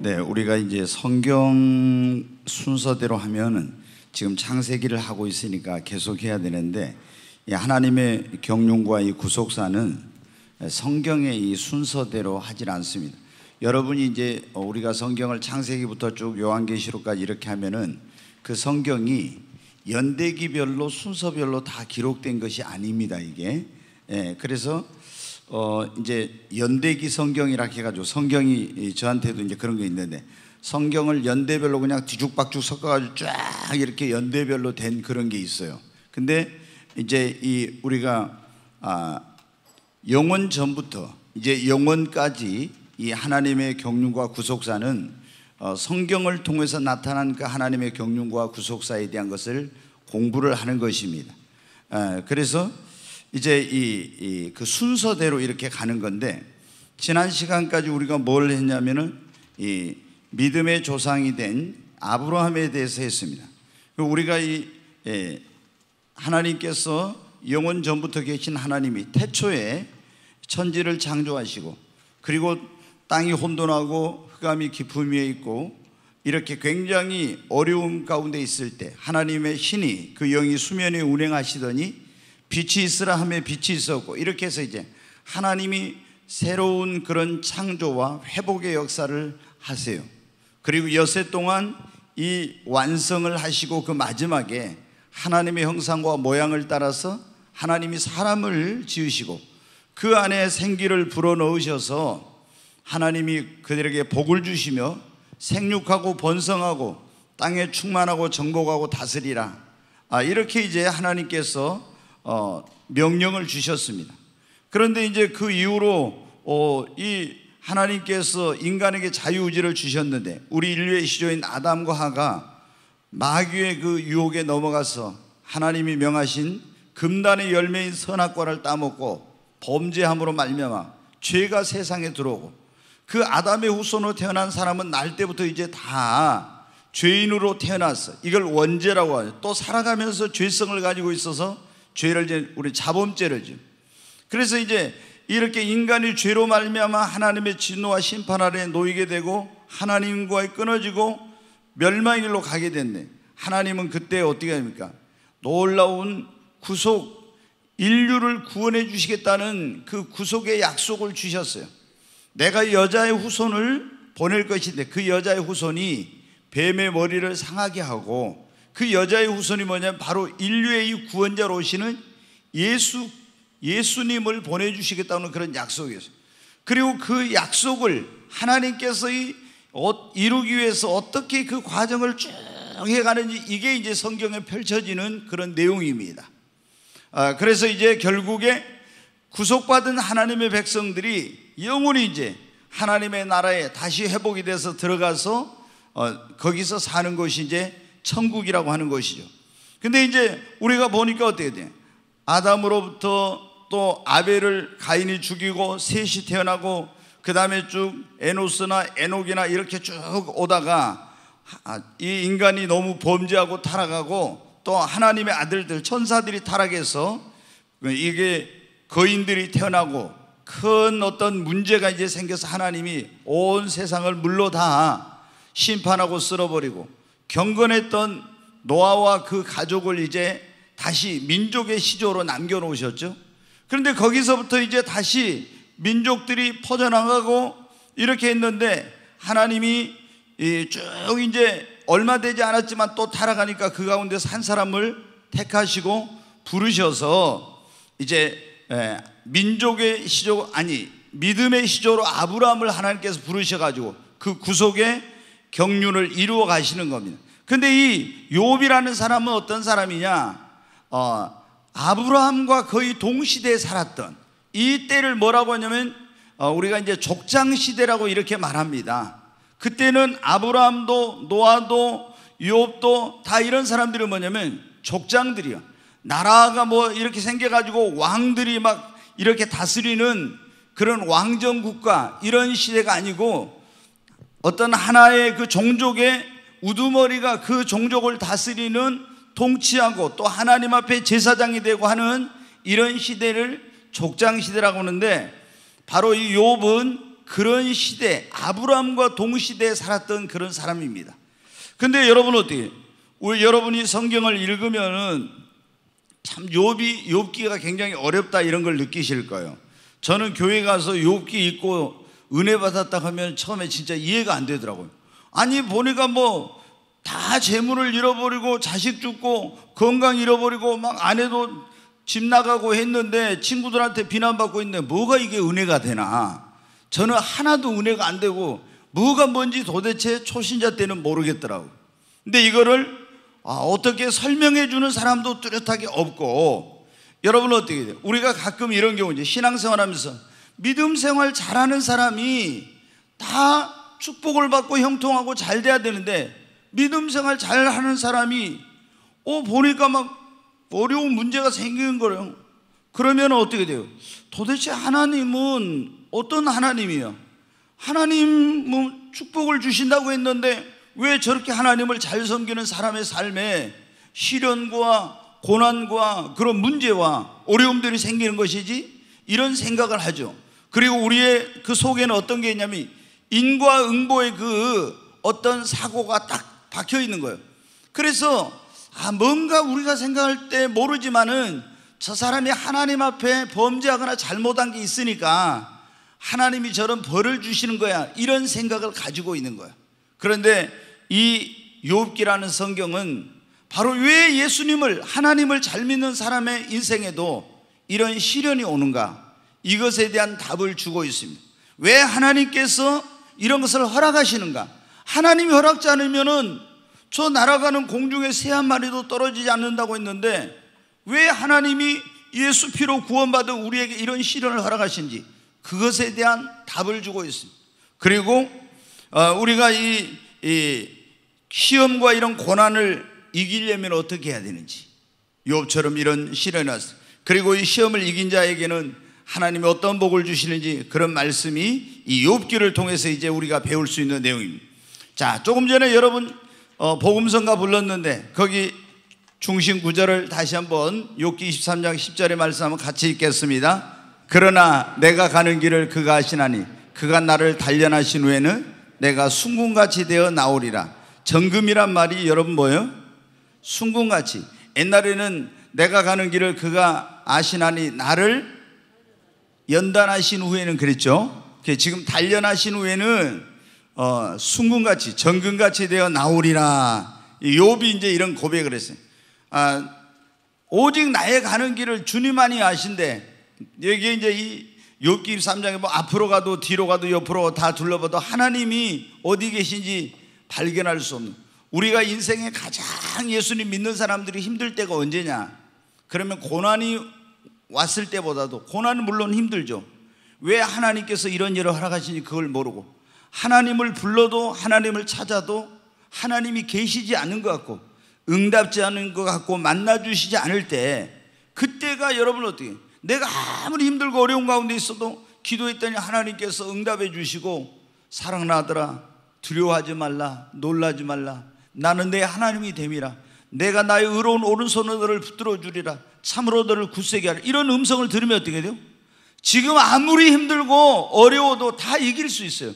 네, 우리가 이제 성경 순서대로 하면은 지금 창세기를 하고 있으니까 계속 해야 되는데 하나님의 경륜과 이 구속사는 성경의 이 순서대로 하질 않습니다. 여러분이 이제 우리가 성경을 창세기부터 쭉 요한계시록까지 이렇게 하면은 그 성경이 연대기별로 순서별로 다 기록된 것이 아닙니다. 이게 예, 그래서 어 이제 연대기 성경이라 해가지고 성경이 저한테도 이제 그런 게 있는데 성경을 연대별로 그냥 뒤죽박죽 섞어가지고 쫙 이렇게 연대별로 된 그런 게 있어요. 근데 이제 이 우리가 아 영원 전부터 이제 영원까지 이 하나님의 경륜과 구속사는 어, 성경을 통해서 나타난 그 하나님의 경륜과 구속사에 대한 것을 공부를 하는 것입니다. 아, 그래서 이제 이 그 순서대로 이렇게 가는 건데 지난 시간까지 우리가 뭘 했냐면은 이 믿음의 조상이 된 아브라함에 대해서 했습니다. 그 우리가 이 예, 하나님께서 영원 전부터 계신 하나님이 태초에 천지를 창조하시고 그리고 땅이 혼돈하고 흑암이 깊음 위에 있고 이렇게 굉장히 어려움 가운데 있을 때 하나님의 신이 그 영이 수면에 운행하시더니 빛이 있으라 하며 빛이 있었고 이렇게 해서 이제 하나님이 새로운 그런 창조와 회복의 역사를 하세요. 그리고 여세 동안 이 완성을 하시고 그 마지막에 하나님의 형상과 모양을 따라서 하나님이 사람을 지으시고 그 안에 생기를 불어넣으셔서 하나님이 그들에게 복을 주시며 생육하고 번성하고 땅에 충만하고 정복하고 다스리라. 아, 이렇게 이제 하나님께서 어, 명령을 주셨습니다. 그런데 이제 그 이후로 어, 이 하나님께서 인간에게 자유의지를 주셨는데 우리 인류의 시조인 아담과 하가 마귀의 그 유혹에 넘어가서 하나님이 명하신 금단의 열매인 선악과를 따먹고 범죄함으로 말미암아 죄가 세상에 들어오고 그 아담의 후손으로 태어난 사람은 날 때부터 이제 다 죄인으로 태어났어. 이걸 원죄라고 하죠. 또 살아가면서 죄성을 가지고 있어서 죄를 우리 자범죄를 지 그래서 이제 이렇게 인간이 죄로 말미암아 하나님의 진노와 심판 아래 놓이게 되고 하나님과의 끊어지고 멸망의 길로 가게 됐네. 하나님은 그때 어떻게 합니까? 놀라운 구속, 인류를 구원해 주시겠다는 그 구속의 약속을 주셨어요. 내가 여자의 후손을 보낼 것인데 그 여자의 후손이 뱀의 머리를 상하게 하고 그 여자의 후손이 뭐냐면 바로 인류의 구원자로 오시는 예수 예수님을 보내 주시겠다는 그런 약속이었어요. 그리고 그 약속을 하나님께서 이루기 위해서 어떻게 그 과정을 쭉 해가는지 이게 이제 성경에 펼쳐지는 그런 내용입니다. 아, 그래서 이제 결국에 구속받은 하나님의 백성들이 영원히 이제 하나님의 나라에 다시 회복이 돼서 들어가서 어, 거기서 사는 것이 이제 천국이라고 하는 것이죠. 근데 이제 우리가 보니까 어떻게 돼? 아담으로부터 또 아벨을 가인이 죽이고 셋이 태어나고 그 다음에 쭉 에노스나 에녹이나 이렇게 쭉 오다가 아, 이 인간이 너무 범죄하고 타락하고 또 하나님의 아들들 천사들이 타락해서 이게 거인들이 태어나고 큰 어떤 문제가 이제 생겨서 하나님이 온 세상을 물로 다 심판하고 쓸어버리고 경건했던 노아와 그 가족을 이제 다시 민족의 시조로 남겨놓으셨죠. 그런데 거기서부터 이제 다시 민족들이 퍼져나가고 이렇게 했는데 하나님이 쭉 이제 얼마 되지 않았지만 또 타락하니까 그 가운데서 사람을 택하시고 부르셔서 이제 예, 민족의 시조 아니 믿음의 시조로 아브라함을 하나님께서 부르셔가지고 그 구속의 경륜을 이루어 가시는 겁니다. 근데 이 욥이라는 사람은 어떤 사람이냐? 어, 아브라함과 거의 동시대에 살았던 이 때를 뭐라고 하냐면 어, 우리가 이제 족장 시대라고 이렇게 말합니다. 그때는 아브라함도 노아도 욥도 다 이런 사람들이 뭐냐면 족장들이요. 나라가 뭐 이렇게 생겨가지고 왕들이 막 이렇게 다스리는 그런 왕정 국가 이런 시대가 아니고 어떤 하나의 그 종족의 우두머리가 그 종족을 다스리는 통치하고 또 하나님 앞에 제사장이 되고 하는 이런 시대를 족장 시대라고 하는데 바로 이 욥은 그런 시대 아브라함과 동시대에 살았던 그런 사람입니다. 근데 여러분 어떻게 우리 여러분이 성경을 읽으면은 참 욥이 욥기가 굉장히 어렵다 이런 걸 느끼실 거예요. 저는 교회 가서 욥기 읽고 은혜 받았다 하면 처음에 진짜 이해가 안 되더라고요. 아니 보니까 뭐 다 재물을 잃어버리고 자식 죽고 건강 잃어버리고 막 아내도 집 나가고 했는데 친구들한테 비난받고 있는데 뭐가 이게 은혜가 되나? 저는 하나도 은혜가 안 되고 뭐가 뭔지 도대체 초신자 때는 모르겠더라고. 근데 이거를 아, 어떻게 설명해 주는 사람도 뚜렷하게 없고 여러분 어떻게 돼요? 우리가 가끔 이런 경우 이제 신앙생활하면서 믿음 생활 잘하는 사람이 다 축복을 받고 형통하고 잘 돼야 되는데 믿음 생활 잘하는 사람이 어 보니까 막 어려운 문제가 생기는 거예요. 그러면 어떻게 돼요? 도대체 하나님은 어떤 하나님이야? 하나님은 뭐 축복을 주신다고 했는데 왜 저렇게 하나님을 잘 섬기는 사람의 삶에 시련과 고난과 그런 문제와 어려움들이 생기는 것이지? 이런 생각을 하죠. 그리고 우리의 그 속에는 어떤 게 있냐면 인과응보의 그 어떤 사고가 딱 박혀 있는 거예요. 그래서 아 뭔가 우리가 생각할 때 모르지만은 저 사람이 하나님 앞에 범죄하거나 잘못한 게 있으니까 하나님이 저런 벌을 주시는 거야 이런 생각을 가지고 있는 거야. 그런데 이 욥기라는 성경은 바로 왜 예수님을 하나님을 잘 믿는 사람의 인생에도 이런 시련이 오는가 이것에 대한 답을 주고 있습니다. 왜 하나님께서 이런 것을 허락하시는가? 하나님이 허락지 않으면은 저 날아가는 공중에 새 한 마리도 떨어지지 않는다고 했는데 왜 하나님이 예수 피로 구원받은 우리에게 이런 시련을 허락하신지 그것에 대한 답을 주고 있습니다. 그리고 어, 우리가 이, 시험과 이런 고난을 이기려면 어떻게 해야 되는지 욥처럼 이런 시련이 왔어요. 그리고 이 시험을 이긴 자에게는 하나님이 어떤 복을 주시는지 그런 말씀이 이 욥기를 통해서 이제 우리가 배울 수 있는 내용입니다. 자, 조금 전에 여러분 어, 복음성가 불렀는데 거기 중심 구절을 다시 한번 욥기 23장 10절의 말씀 한번 같이 읽겠습니다. 그러나 내가 가는 길을 그가 하시나니 그가 나를 단련하신 후에는 내가 순금같이 되어 나오리라. 정금이란 말이 여러분 뭐예요? 순금같이. 옛날에는 내가 가는 길을 그가 아시나니 나를 연단하신 후에는 그랬죠. 지금 단련하신 후에는 어, 순금같이 정금같이 되어 나오리라. 요비 이제 이런 고백을 했어요. 아, 오직 나의 가는 길을 주님만이 아신데 여기 이제 이 욥기 3장에뭐 앞으로 가도 뒤로 가도 옆으로 다 둘러봐도 하나님이 어디 계신지 발견할 수 없는 우리가 인생에 가장 예수님 믿는 사람들이 힘들 때가 언제냐? 그러면 고난이 왔을 때보다도 고난은 물론 힘들죠. 왜 하나님께서 이런 일을 허락하시니 그걸 모르고 하나님을 불러도 하나님을 찾아도 하나님이 계시지 않는 것 같고 응답지 않은 것 같고 만나주시지 않을 때 그때가 여러분 어떻게 내가 아무리 힘들고 어려운 가운데 있어도 기도했더니 하나님께서 응답해 주시고 사랑나더라 두려워하지 말라 놀라지 말라 나는 내 하나님이 됨이라 내가 나의 의로운 오른손을 너를 붙들어 주리라 참으로 너를 굳세게 하라. 이런 음성을 들으면 어떻게 돼요? 지금 아무리 힘들고 어려워도 다 이길 수 있어요.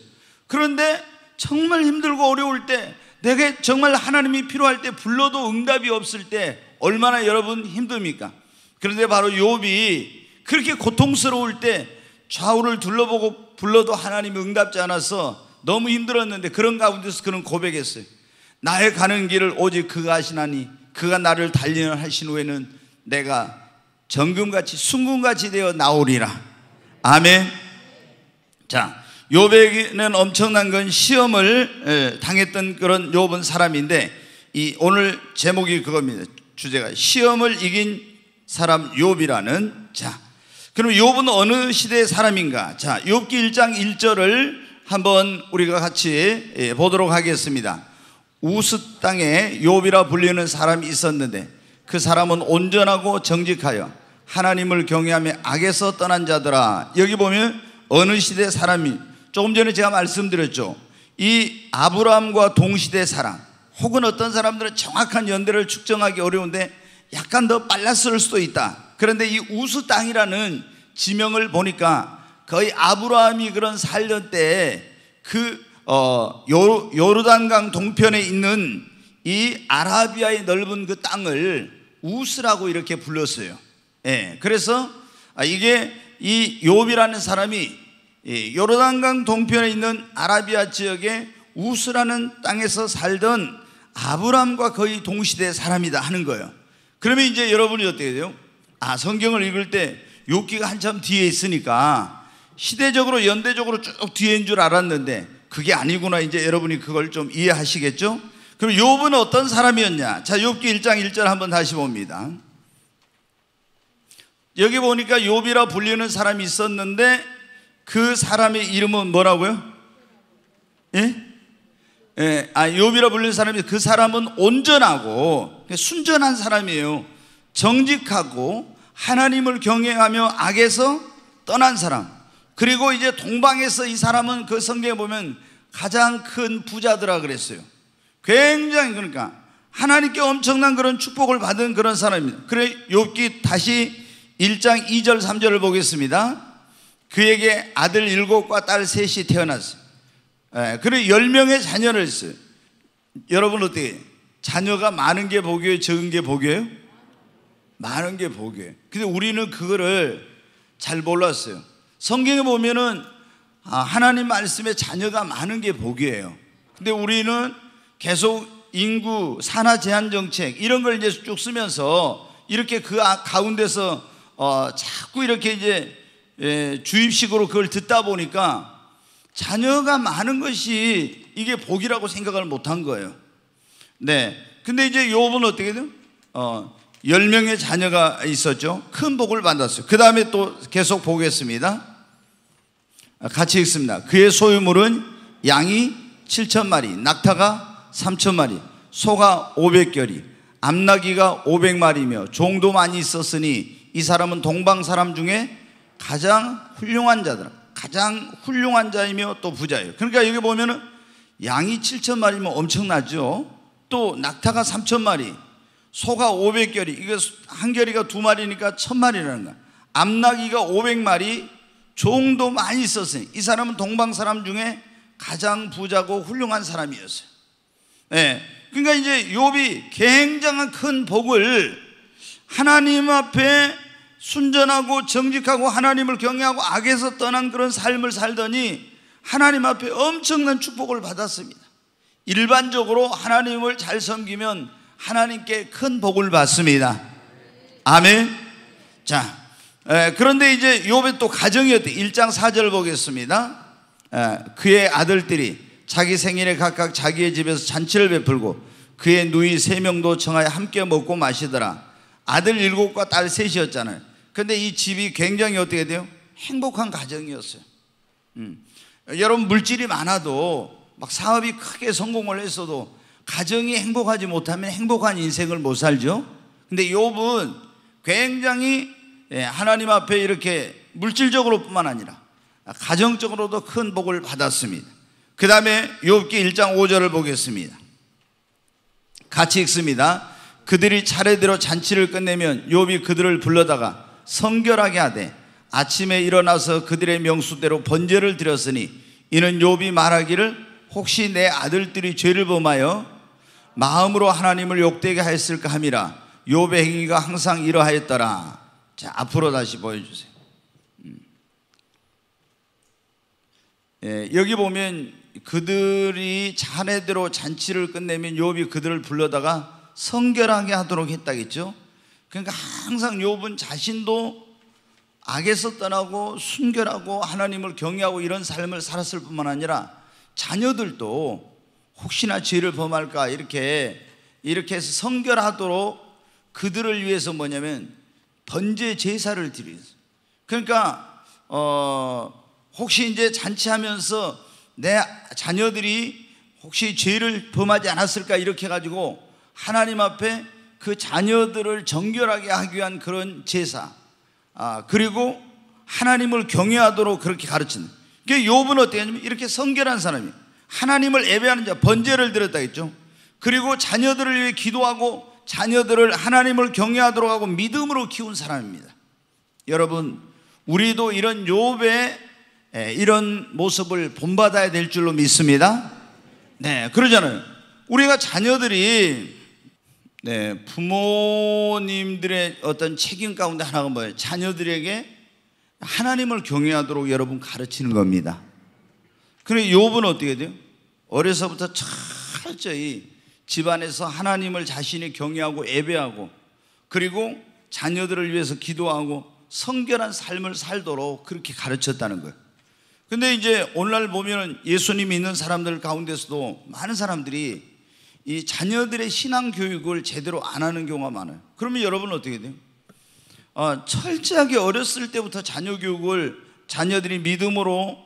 그런데 정말 힘들고 어려울 때 내게 정말 하나님이 필요할 때 불러도 응답이 없을 때 얼마나 여러분 힘듭니까? 그런데 바로 욥이 그렇게 고통스러울 때 좌우를 둘러보고 불러도 하나님이 응답지 않아서 너무 힘들었는데 그런 가운데서 그는 고백했어요. 나의 가는 길을 오직 그가 하시나니 그가 나를 단련하신 후에는 내가 정금같이 순금같이 되어 나오리라. 아멘. 자, 요백는 엄청난 건 시험을 당했던 그런 요번 사람인데 이 오늘 제목이 그겁니다. 주제가 시험을 이긴 사람 요비라는 자. 그럼 요은 어느 시대의 사람인가? 자, 욥기 1장 1절을 한번 우리가 같이 보도록 하겠습니다. 우스 땅에 요비라 불리는 사람이 있었는데 그 사람은 온전하고 정직하여 하나님을 경외하며 악에서 떠난 자더라. 여기 보면 어느 시대 사람이 조금 전에 제가 말씀드렸죠. 이 아브라함과 동시대 사람 혹은 어떤 사람들은 정확한 연대를 측정하기 어려운데 약간 더 빨랐을 수도 있다. 그런데 이 우스 땅이라는 지명을 보니까 거의 아브라함이 그런 살던 때에 그 어, 요르단강 동편에 있는 이 아라비아의 넓은 그 땅을 우스라고 이렇게 불렀어요. 예, 그래서 아, 이게 이 욥이라는 사람이 예, 요르단강 동편에 있는 아라비아 지역의 우스라는 땅에서 살던 아브람과 거의 동시대 사람이다 하는 거예요. 그러면 이제 여러분이 어떻게 돼요? 아, 성경을 읽을 때 욥기가 한참 뒤에 있으니까 시대적으로 연대적으로 쭉 뒤에인 줄 알았는데 그게 아니구나 이제 여러분이 그걸 좀 이해하시겠죠? 그럼 욥은 어떤 사람이었냐? 자, 욥기 1장 1절 한번 다시 봅니다. 여기 보니까 욥이라 불리는 사람이 있었는데 그 사람의 이름은 뭐라고요? 예? 예, 아, 욥이라 불리는 사람이 그 사람은 온전하고 순전한 사람이에요. 정직하고 하나님을 경외하며 악에서 떠난 사람. 그리고 이제 동방에서 이 사람은 그 성경에 보면 가장 큰 부자더라 그랬어요. 굉장히 그러니까 하나님께 엄청난 그런 축복을 받은 그런 사람입니다. 그래 욥기 다시 1장 2절 3절을 보겠습니다. 그에게 아들 일곱과 딸 셋이 태어났어요. 예, 그래 열 명의 자녀를 했어요. 여러분 어떻게 자녀가 많은 게 복이에요, 적은 게 복이에요? 많은 게 복이에요. 근데 우리는 그거를 잘 몰랐어요. 성경에 보면은 아, 하나님 말씀에 자녀가 많은 게 복이에요. 근데 우리는 계속 인구 산하 제한 정책 이런 걸 이제 쭉 쓰면서 이렇게 그 아, 가운데서 어, 자꾸 이렇게 이제 예, 주입식으로 그걸 듣다 보니까 자녀가 많은 것이 이게 복이라고 생각을 못 한 거예요. 네. 근데 이제 요번 어떻게 돼요? 어, 10명의 자녀가 있었죠. 큰 복을 받았어요. 그 다음에 또 계속 보겠습니다. 아, 같이 읽습니다. 그의 소유물은 양이 7천 마리, 낙타가 3천 마리, 소가 500결이, 암나귀가 500마리며 종도 많이 있었으니 이 사람은 동방 사람 중에 가장 훌륭한 자들, 가장 훌륭한 자이며 또 부자예요. 그러니까 여기 보면은 양이 7천 마리면 엄청나죠. 또 낙타가 3천 마리, 소가 500결이, 이게 한 결이가 두 마리니까 천 마리라는 거야. 암나귀가 500마리, 종도 많이 있었으니 이 사람은 동방 사람 중에 가장 부자고 훌륭한 사람이었어요. 예. 그러니까 이제 욥이 굉장한 큰 복을 하나님 앞에 순전하고 정직하고 하나님을 경외하고 악에서 떠난 그런 삶을 살더니 하나님 앞에 엄청난 축복을 받았습니다. 일반적으로 하나님을 잘 섬기면 하나님께 큰 복을 받습니다. 아멘. 자, 에, 예, 그런데 이제 요배 또 가정이었대. 1장 4절 보겠습니다. 에, 예, 그의 아들들이 자기 생일에 각각 자기의 집에서 잔치를 베풀고 그의 누이 세 명도 청하에 함께 먹고 마시더라. 아들 일곱과 딸 셋이었잖아요. 근데 이 집이 굉장히 어떻게 돼요? 행복한 가정이었어요. 음. 여러분 물질이 많아도 막 사업이 크게 성공을 했어도 가정이 행복하지 못하면 행복한 인생을 못 살죠. 근데 욥분 굉장히 예, 하나님 앞에 이렇게 물질적으로뿐만 아니라 가정적으로도 큰 복을 받았습니다. 그 다음에 욥기 1장 5절을 보겠습니다. 같이 읽습니다. 그들이 차례대로 잔치를 끝내면 욥이 그들을 불러다가 성결하게 하되 아침에 일어나서 그들의 명수대로 번제를 드렸으니 이는 욥이 말하기를 혹시 내 아들들이 죄를 범하여 마음으로 하나님을 욕되게 하였을까 함이라 욥의 행위가 항상 이러하였더라. 자, 앞으로 다시 보여주세요. 음. 예, 여기 보면 그들이 자네대로 잔치를 끝내면 욥이 그들을 불러다가 성결하게 하도록 했다겠죠. 그러니까 항상 욥은 자신도 악에서 떠나고 순결하고 하나님을 경외하고 이런 삶을 살았을 뿐만 아니라 자녀들도 혹시나 죄를 범할까 이렇게 이렇게 해서 성결하도록 그들을 위해서 뭐냐면 번제 제사를 드리는 그러니까 어 혹시 이제 잔치하면서 내 자녀들이 혹시 죄를 범하지 않았을까 이렇게 가지고 하나님 앞에 그 자녀들을 정결하게 하기 위한 그런 제사 아, 그리고 하나님을 경외하도록 그렇게 가르친그 요분 어떻게 하냐면 이렇게 성결한 사람이 하나님을 예배하는 자 번제를 드렸다 했죠 그리고 자녀들을 위해 기도하고 자녀들을 하나님을 경외하도록 하고 믿음으로 키운 사람입니다 여러분 우리도 이런 요배 예, 이런 모습을 본받아야 될 줄로 믿습니다. 네, 그러잖아요. 우리가 자녀들이 네, 부모님들의 어떤 책임 가운데 하나가 뭐예요? 자녀들에게 하나님을 경외하도록 여러분 가르치는 겁니다. 그래 요분 어떻게 돼요? 어려서부터 철저히 집안에서 하나님을 자신이 경외하고 예배하고 그리고 자녀들을 위해서 기도하고 성결한 삶을 살도록 그렇게 가르쳤다는 거예요. 근데 이제 오늘날 보면 예수님이 있는 사람들 가운데서도 많은 사람들이 이 자녀들의 신앙 교육을 제대로 안 하는 경우가 많아요. 그러면 여러분 어떻게 돼요? 어, 철저하게 어렸을 때부터 자녀 교육을 자녀들이 믿음으로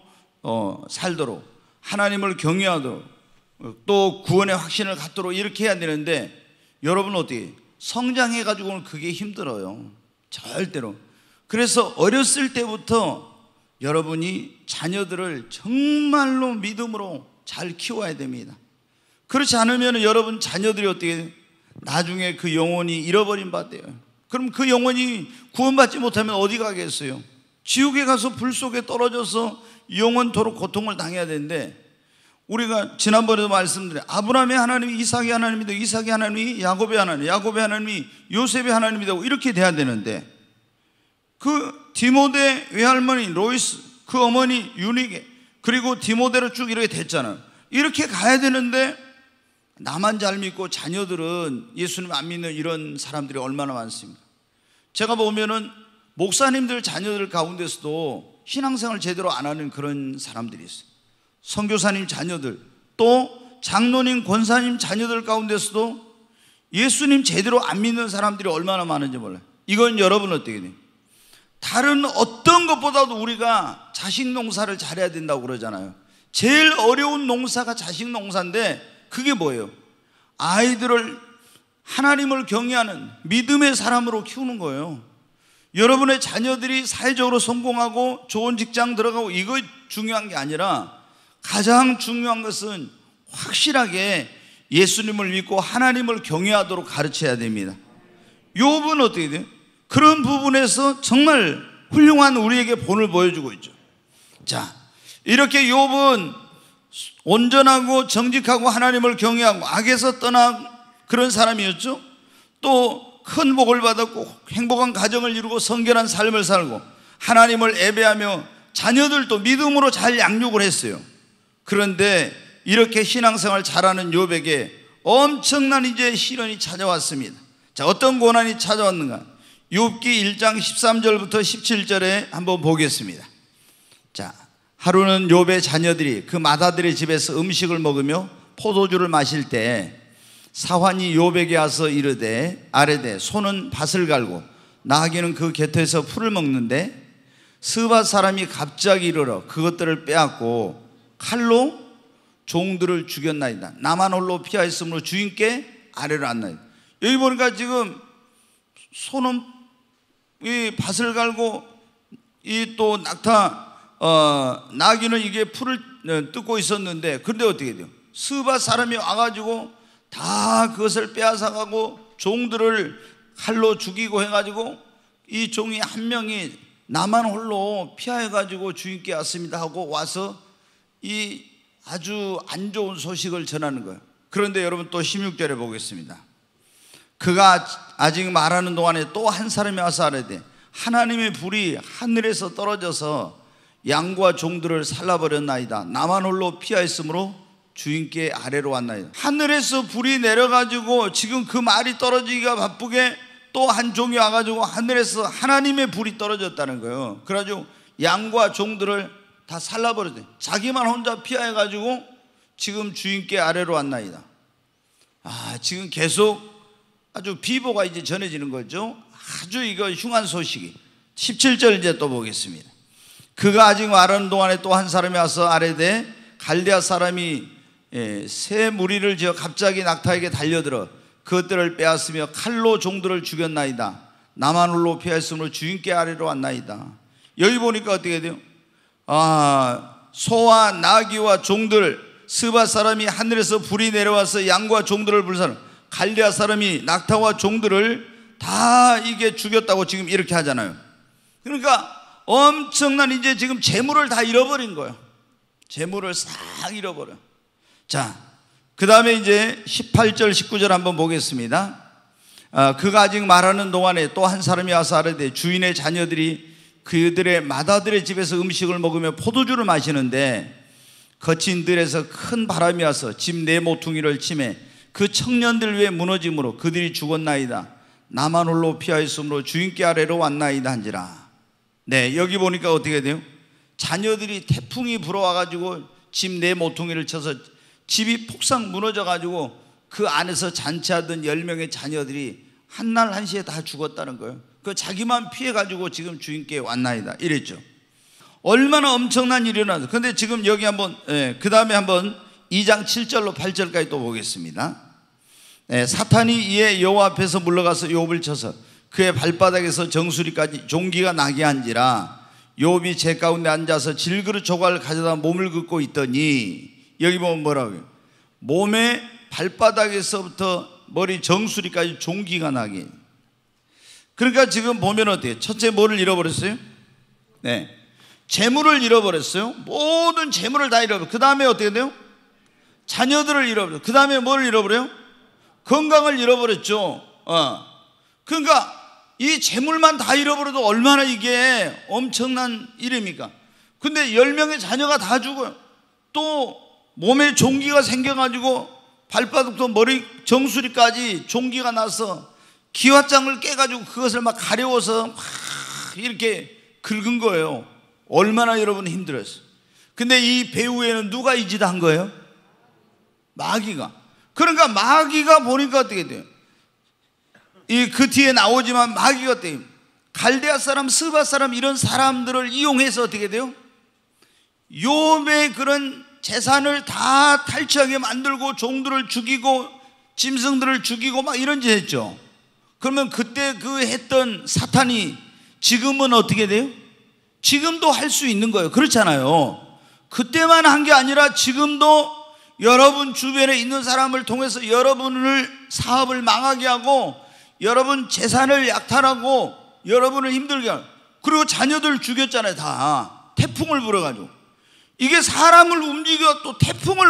어, 살도록 하나님을 경외하도록 또 구원의 확신을 갖도록 이렇게 해야 되는데 여러분 어떻게 성장해 가지고는 그게 힘들어요. 절대로. 그래서 어렸을 때부터 여러분이 자녀들을 정말로 믿음으로 잘 키워야 됩니다. 그렇지 않으면 여러분 자녀들이 어떻게 나중에 그 영혼이 잃어버린 바 돼요. 그럼 그 영혼이 구원받지 못하면 어디 가겠어요? 지옥에 가서 불 속에 떨어져서 영원토록 고통을 당해야 되는데 우리가 지난번에도 말씀드린 아브라함의 하나님이 이삭의 하나님이 되고 이삭의 하나님이 야곱의 하나님, 야곱의 하나님이 요셉의 하나님이 되고 이렇게 돼야 되는데 그 디모데 외할머니 로이스 그 어머니 유니게 그리고 디모데로 쭉 이렇게 됐잖아요. 이렇게 가야 되는데 나만 잘 믿고 자녀들은 예수님 안 믿는 이런 사람들이 얼마나 많습니다. 제가 보면은 목사님들 자녀들 가운데서도 신앙생활 제대로 안 하는 그런 사람들이 있어요. 성교사님 자녀들 또 장로님 권사님 자녀들 가운데서도 예수님 제대로 안 믿는 사람들이 얼마나 많은지 몰라요. 이건 여러분 어떻게 돼요? 다른 어떤 것보다도 우리가 자식 농사를 잘해야 된다고 그러잖아요. 제일 어려운 농사가 자식 농사인데 그게 뭐예요? 아이들을 하나님을 경외하는 믿음의 사람으로 키우는 거예요. 여러분의 자녀들이 사회적으로 성공하고 좋은 직장 들어가고 이거 중요한 게 아니라 가장 중요한 것은 확실하게 예수님을 믿고 하나님을 경외하도록 가르쳐야 됩니다. 요업 어떻게 돼요? 그런 부분에서 정말 훌륭한 우리에게 본을 보여주고 있죠. 자, 이렇게 욥은 온전하고 정직하고 하나님을 경외하고 악에서 떠난 그런 사람이었죠. 또 큰 복을 받았고 행복한 가정을 이루고 성결한 삶을 살고 하나님을 예배하며 자녀들도 믿음으로 잘 양육을 했어요. 그런데 이렇게 신앙생활 잘하는 욥에게 엄청난 이제 시련이 찾아왔습니다. 자, 어떤 고난이 찾아왔는가? 욥기 1장 13절부터 17절에 한번 보겠습니다. 자, 하루는 욥의 자녀들이 그 마다들의 집에서 음식을 먹으며 포도주를 마실 때 사환이 욥에게 와서 이르되 아래되 손은 밭을 갈고 나귀는 그 곁에서 풀을 먹는데 스바 사람이 갑자기 이르러 그것들을 빼앗고 칼로 종들을 죽였나이다. 나만 홀로 피하였으므로 주인께 아래를 안나이다. 여기 보니까 지금 손은 이 밭을 갈고 이 또 낙타 어, 나귀는 이게 풀을 어, 뜯고 있었는데 그런데 어떻게 돼요? 스바 사람이 와가지고 다 그것을 빼앗아가고 종들을 칼로 죽이고 해가지고 이 종이 한 명이 나만 홀로 피하여가지고 주인께 왔습니다 하고 와서 이 아주 안 좋은 소식을 전하는 거예요. 그런데 여러분 또 16절에 보겠습니다. 그가 아직 말하는 동안에 또 한 사람이 와서 아뢰되 하나님의 불이 하늘에서 떨어져서 양과 종들을 살라버렸나이다. 나만 홀로 피하였으므로 주인께 아래로 왔나이다. 하늘에서 불이 내려가지고 지금 그 말이 떨어지기가 바쁘게 또 한 종이 와가지고 하늘에서 하나님의 불이 떨어졌다는 거예요. 그래가지고 양과 종들을 다 살라버렸대. 자기만 혼자 피하여가지고 지금 주인께 아래로 왔나이다. 아, 지금 계속 아주 비보가 이제 전해지는 거죠. 아주 이거 흉한 소식이. 17절 이제 또 보겠습니다. 그가 아직 말하는 동안에 또 한 사람이 와서 아래되 갈대아 사람이 예, 새 무리를 지어 갑자기 낙타에게 달려들어 그것들을 빼앗으며 칼로 종들을 죽였나이다. 나만 홀로 피하였으므로 주인께 아래로 왔나이다. 여기 보니까 어떻게 돼요? 아, 소와 나귀와 종들, 스바 사람이 하늘에서 불이 내려와서 양과 종들을 불사는 갈리아 사람이 낙타와 종들을 다 이게 죽였다고 지금 이렇게 하잖아요. 그러니까 엄청난 이제 지금 재물을 다 잃어버린 거예요. 재물을 싹 잃어버려. 자, 그 다음에 이제 18절, 19절 한번 보겠습니다. 아, 그가 아직 말하는 동안에 또 한 사람이 와서 아르되 주인의 자녀들이 그들의 마다들의 집에서 음식을 먹으며 포도주를 마시는데 거친 들에서 큰 바람이 와서 집내 네 모퉁이를 치매 그 청년들 위해 무너짐으로 그들이 죽었나이다. 나만 홀로 피하였으므로 주인께 아래로 왔나이다 한지라. 네, 여기 보니까 어떻게 돼요? 자녀들이 태풍이 불어와가지고 집 내 모퉁이를 쳐서 집이 폭삭 무너져가지고 그 안에서 잔치하던 10명의 자녀들이 한 날 한시에 다 죽었다는 거예요. 그 자기만 피해가지고 지금 주인께 왔나이다. 이랬죠. 얼마나 엄청난 일이 일어나서. 근데 지금 여기 한번, 예, 그 다음에 한번 2장 7절로 8절까지 또 보겠습니다. 예, 사탄이 이에 여호와 앞에서 물러가서 욥을 쳐서 그의 발바닥에서 정수리까지 종기가 나게 한지라 욥이 제 가운데 앉아서 질그릇 조각을 가져다 몸을 긋고 있더니 여기 보면 뭐라고요? 몸의 발바닥에서부터 머리 정수리까지 종기가 나게. 그러니까 지금 보면 어때요? 첫째 뭐를 잃어버렸어요? 네. 재물을 잃어버렸어요. 모든 재물을 다잃어버렸어요그 다음에 어떻게 돼요? 자녀들을 잃어버려요. 그 다음에 뭘 잃어버려요? 건강을 잃어버렸죠. 어. 그러니까 이 재물만 다 잃어버려도 얼마나 이게 엄청난 일입니까? 근데 1명의 자녀가 다 죽어요. 또 몸에 종기가 생겨가지고 발바닥부터 머리 정수리까지 종기가 나서 기와장을 깨가지고 그것을 막 가려워서 막 이렇게 긁은 거예요. 얼마나 여러분 힘들었어요. 근데 이 배우에는 누가 이짓한 거예요? 마귀가. 그러니까 마귀가 보니까 어떻게 돼요? 이 그 뒤에 나오지만 마귀가 어때요? 갈대아 사람, 스바 사람 이런 사람들을 이용해서 어떻게 돼요? 요배 그런 재산을 다 탈취하게 만들고 종들을 죽이고 짐승들을 죽이고 막 이런 짓 했죠. 그러면 그때 그 했던 사탄이 지금은 어떻게 돼요? 지금도 할 수 있는 거예요. 그렇잖아요. 그때만 한 게 아니라 지금도 여러분 주변에 있는 사람을 통해서 여러분을 사업을 망하게 하고 여러분 재산을 약탈하고 여러분을 힘들게 하고 그리고 자녀들 죽였잖아요 다 태풍을 불어가지고 이게 사람을 움직여 또 태풍을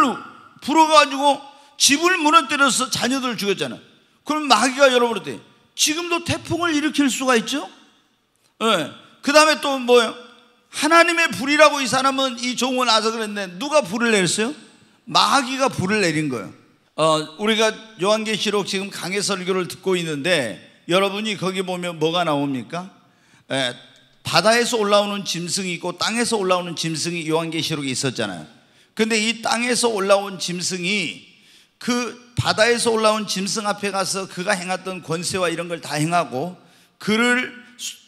불어가지고 집을 무너뜨려서 자녀들을 죽였잖아요 그럼 마귀가 여러분한테 지금도 태풍을 일으킬 수가 있죠 네. 예. 그 다음에 또 뭐예요 하나님의 불이라고 이 사람은 이 종은 아서 그랬는데 누가 불을 내렸어요? 마귀가 불을 내린 거예요. 어, 우리가 요한계시록 지금 강해 설교를 듣고 있는데 여러분이 거기 보면 뭐가 나옵니까? 에, 예, 바다에서 올라오는 짐승이 있고 땅에서 올라오는 짐승이 요한계시록에 있었잖아요. 근데 이 땅에서 올라온 짐승이 그 바다에서 올라온 짐승 앞에 가서 그가 행했던 권세와 이런 걸 다 행하고 그를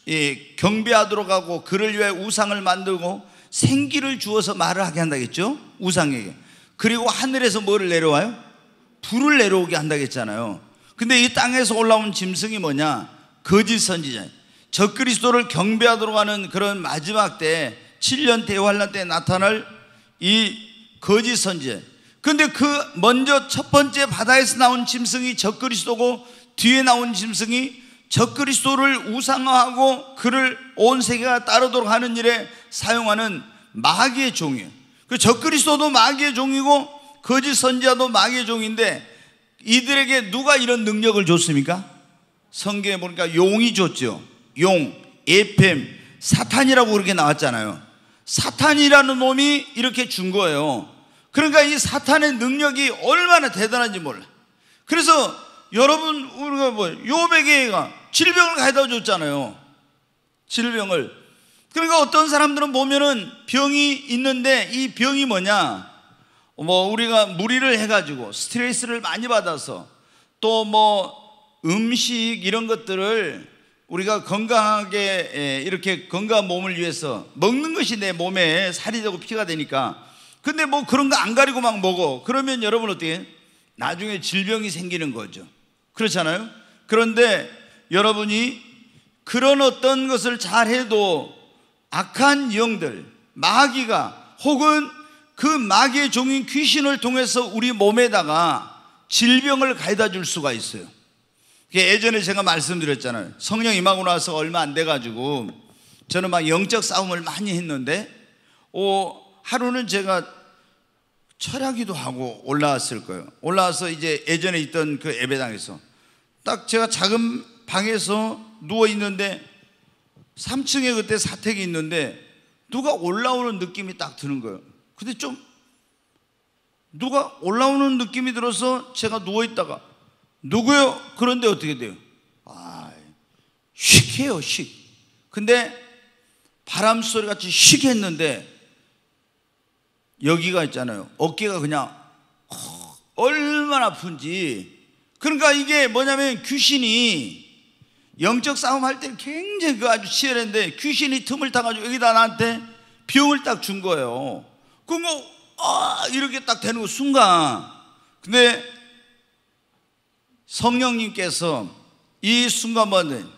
예, 경배하도록 하고 그를 위해 우상을 만들고 생기를 주어서 말을 하게 한다겠죠? 우상에게. 그리고 하늘에서 뭐를 내려와요? 불을 내려오게 한다 했잖아요. 근데 이 땅에서 올라온 짐승이 뭐냐? 거짓 선지자. 적그리스도를 경배하도록 하는 그런 마지막 때 7년 대환란 때 나타날 이 거짓 선지자. 근데 그 먼저 첫 번째 바다에서 나온 짐승이 적그리스도고 뒤에 나온 짐승이 적그리스도를 우상화하고 그를 온 세계가 따르도록 하는 일에 사용하는 마귀의 종이에요. 그 적그리스도도 마귀의 종이고 거짓 선지자도 마귀의 종인데 이들에게 누가 이런 능력을 줬습니까? 성경에 보니까 용이 줬죠. 용, 에팸, 사탄이라고 그렇게 나왔잖아요. 사탄이라는 놈이 이렇게 준 거예요. 그러니까 이 사탄의 능력이 얼마나 대단한지 몰라. 그래서 여러분 우리가 뭐 요백에가 질병을 가져다 줬잖아요. 질병을 그러니까 어떤 사람들은 보면은 병이 있는데 이 병이 뭐냐? 뭐 우리가 무리를 해가지고 스트레스를 많이 받아서 또 뭐 음식 이런 것들을 우리가 건강하게 예, 이렇게 건강한 몸을 위해서 먹는 것이 내 몸에 살이 되고 피가 되니까 근데 뭐 그런 거 안 가리고 막 먹어 그러면 여러분 어떻게 해? 나중에 질병이 생기는 거죠 그렇잖아요 그런데 여러분이 그런 어떤 것을 잘해도 악한 영들, 마귀가 혹은 그 마귀의 종인 귀신을 통해서 우리 몸에다가 질병을 가해다줄 수가 있어요. 그게 예전에 제가 말씀드렸잖아요. 성령 임하고 나서 얼마 안 돼가지고 저는 막 영적 싸움을 많이 했는데, 오, 하루는 제가 철학기도 하고 올라왔을 거예요. 올라와서 이제 예전에 있던 그 예배당에서 딱 제가 작은 방에서 누워 있는데 3층에 그때 사택이 있는데 누가 올라오는 느낌이 딱 드는 거예요. 근데 좀 누가 올라오는 느낌이 들어서 제가 누워 있다가 누구요? 그런데 어떻게 돼요? 아, 씩해요, 씩. 근데 바람 소리 같이 씩 했는데 여기가 있잖아요. 어깨가 그냥 얼마나 아픈지. 그러니까 이게 뭐냐면 귀신이 영적 싸움 할때는 굉장히 그 아주 치열했는데 귀신이 틈을 타가지고 여기다 나한테 병을 딱 준 거예요. 그럼 뭐, 아, 이렇게 딱 되는 그 순간. 근데 성령님께서 이 순간만에 뭐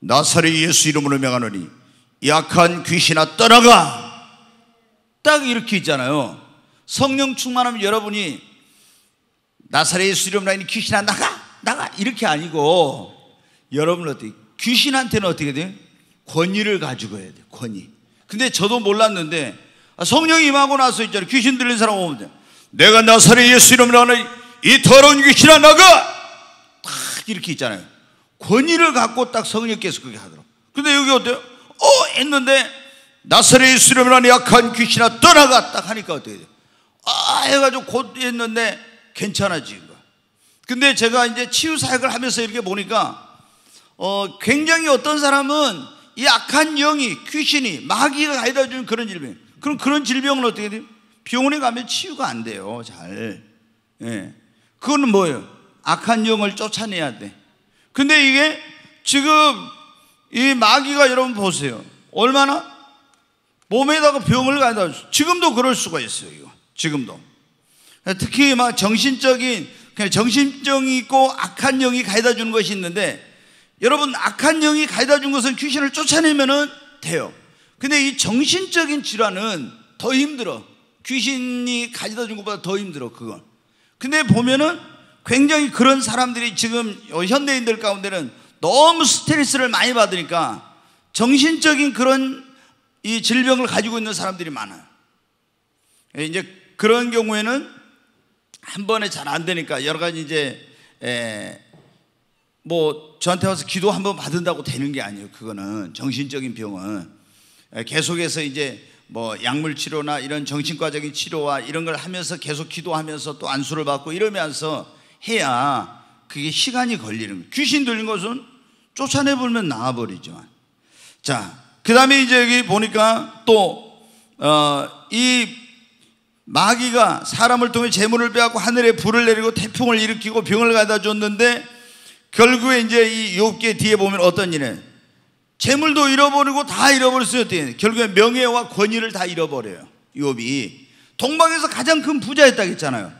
나사렛 예수 이름으로 명하노니 약한 귀신아 떠나가! 딱 이렇게 있잖아요. 성령 충만하면 여러분이 나사렛 예수 이름으로 하니 귀신아 나가! 나가! 이렇게 아니고 여러분 어떻게 귀신한테는 어떻게 돼요? 권위를 가지고 해야 돼요. 권위. 근데 저도 몰랐는데 아, 성령이 임하고 나서 있잖아요. 귀신 들린 사람 오면 돼. 내가 나사렛 예수 이름으로 하는 이 더러운 귀신아 나가! 딱 이렇게 있잖아요. 권위를 갖고 딱 성령께서 그렇게 하더라고. 근데 여기 어때요? 어! 했는데 나사렛 예수 이름으로 하는 약한 귀신아 떠나가! 딱 하니까 어떻게 돼요? 아! 해가지고 곧 했는데 괜찮아진 거야. 근데 제가 이제 치유 사역을 하면서 이렇게 보니까 어, 굉장히 어떤 사람은 이 악한 영이 귀신이 마귀가 가져다 주는 그런 질병. 그럼 그런 질병은 어떻게 돼요? 병원에 가면 치유가 안 돼요. 잘. 예. 그거는 뭐예요? 악한 영을 쫓아내야 돼. 근데 이게 지금 이 마귀가 여러분 보세요. 얼마나 몸에다가 병을 가져다 주 지금도 그럴 수가 있어요. 지금도. 특히 막 정신적인 그냥 정신적이 있고 악한 영이 가져다 주는 것이 있는데 여러분 악한 영이 가져다 준 것은 귀신을 쫓아내면 돼요. 근데 이 정신적인 질환은 더 힘들어. 귀신이 가져다 준 것보다 더 힘들어 그건. 근데 보면은 굉장히 그런 사람들이 지금 현대인들 가운데는 너무 스트레스를 많이 받으니까 정신적인 그런 이 질병을 가지고 있는 사람들이 많아요. 예, 이제 그런 경우에는 한 번에 잘 안 되니까 여러 가지 이제 에, 뭐 저한테 와서 기도 한 번 받은다고 되는 게 아니에요. 그거는 정신적인 병은 예, 계속해서 이제 뭐 약물 치료나 이런 정신과적인 치료와 이런 걸 하면서 계속 기도하면서 또 안수를 받고 이러면서 해야 그게 시간이 걸리는 거예요. 귀신 들린 것은 쫓아내 불면 나와 버리죠 자, 그다음에 이제 여기 보니까 또이 어, 마귀가 사람을 통해 재물을 빼앗고 하늘에 불을 내리고 태풍을 일으키고 병을 가다 줬는데 결국에 이제 이욥기 뒤에 보면 어떤 일은 재물도 잃어버리고 다 잃어버릴 수 있대요. 결국에 명예와 권위를 다 잃어버려요. 욥이 동방에서 가장 큰 부자였다 했잖아요.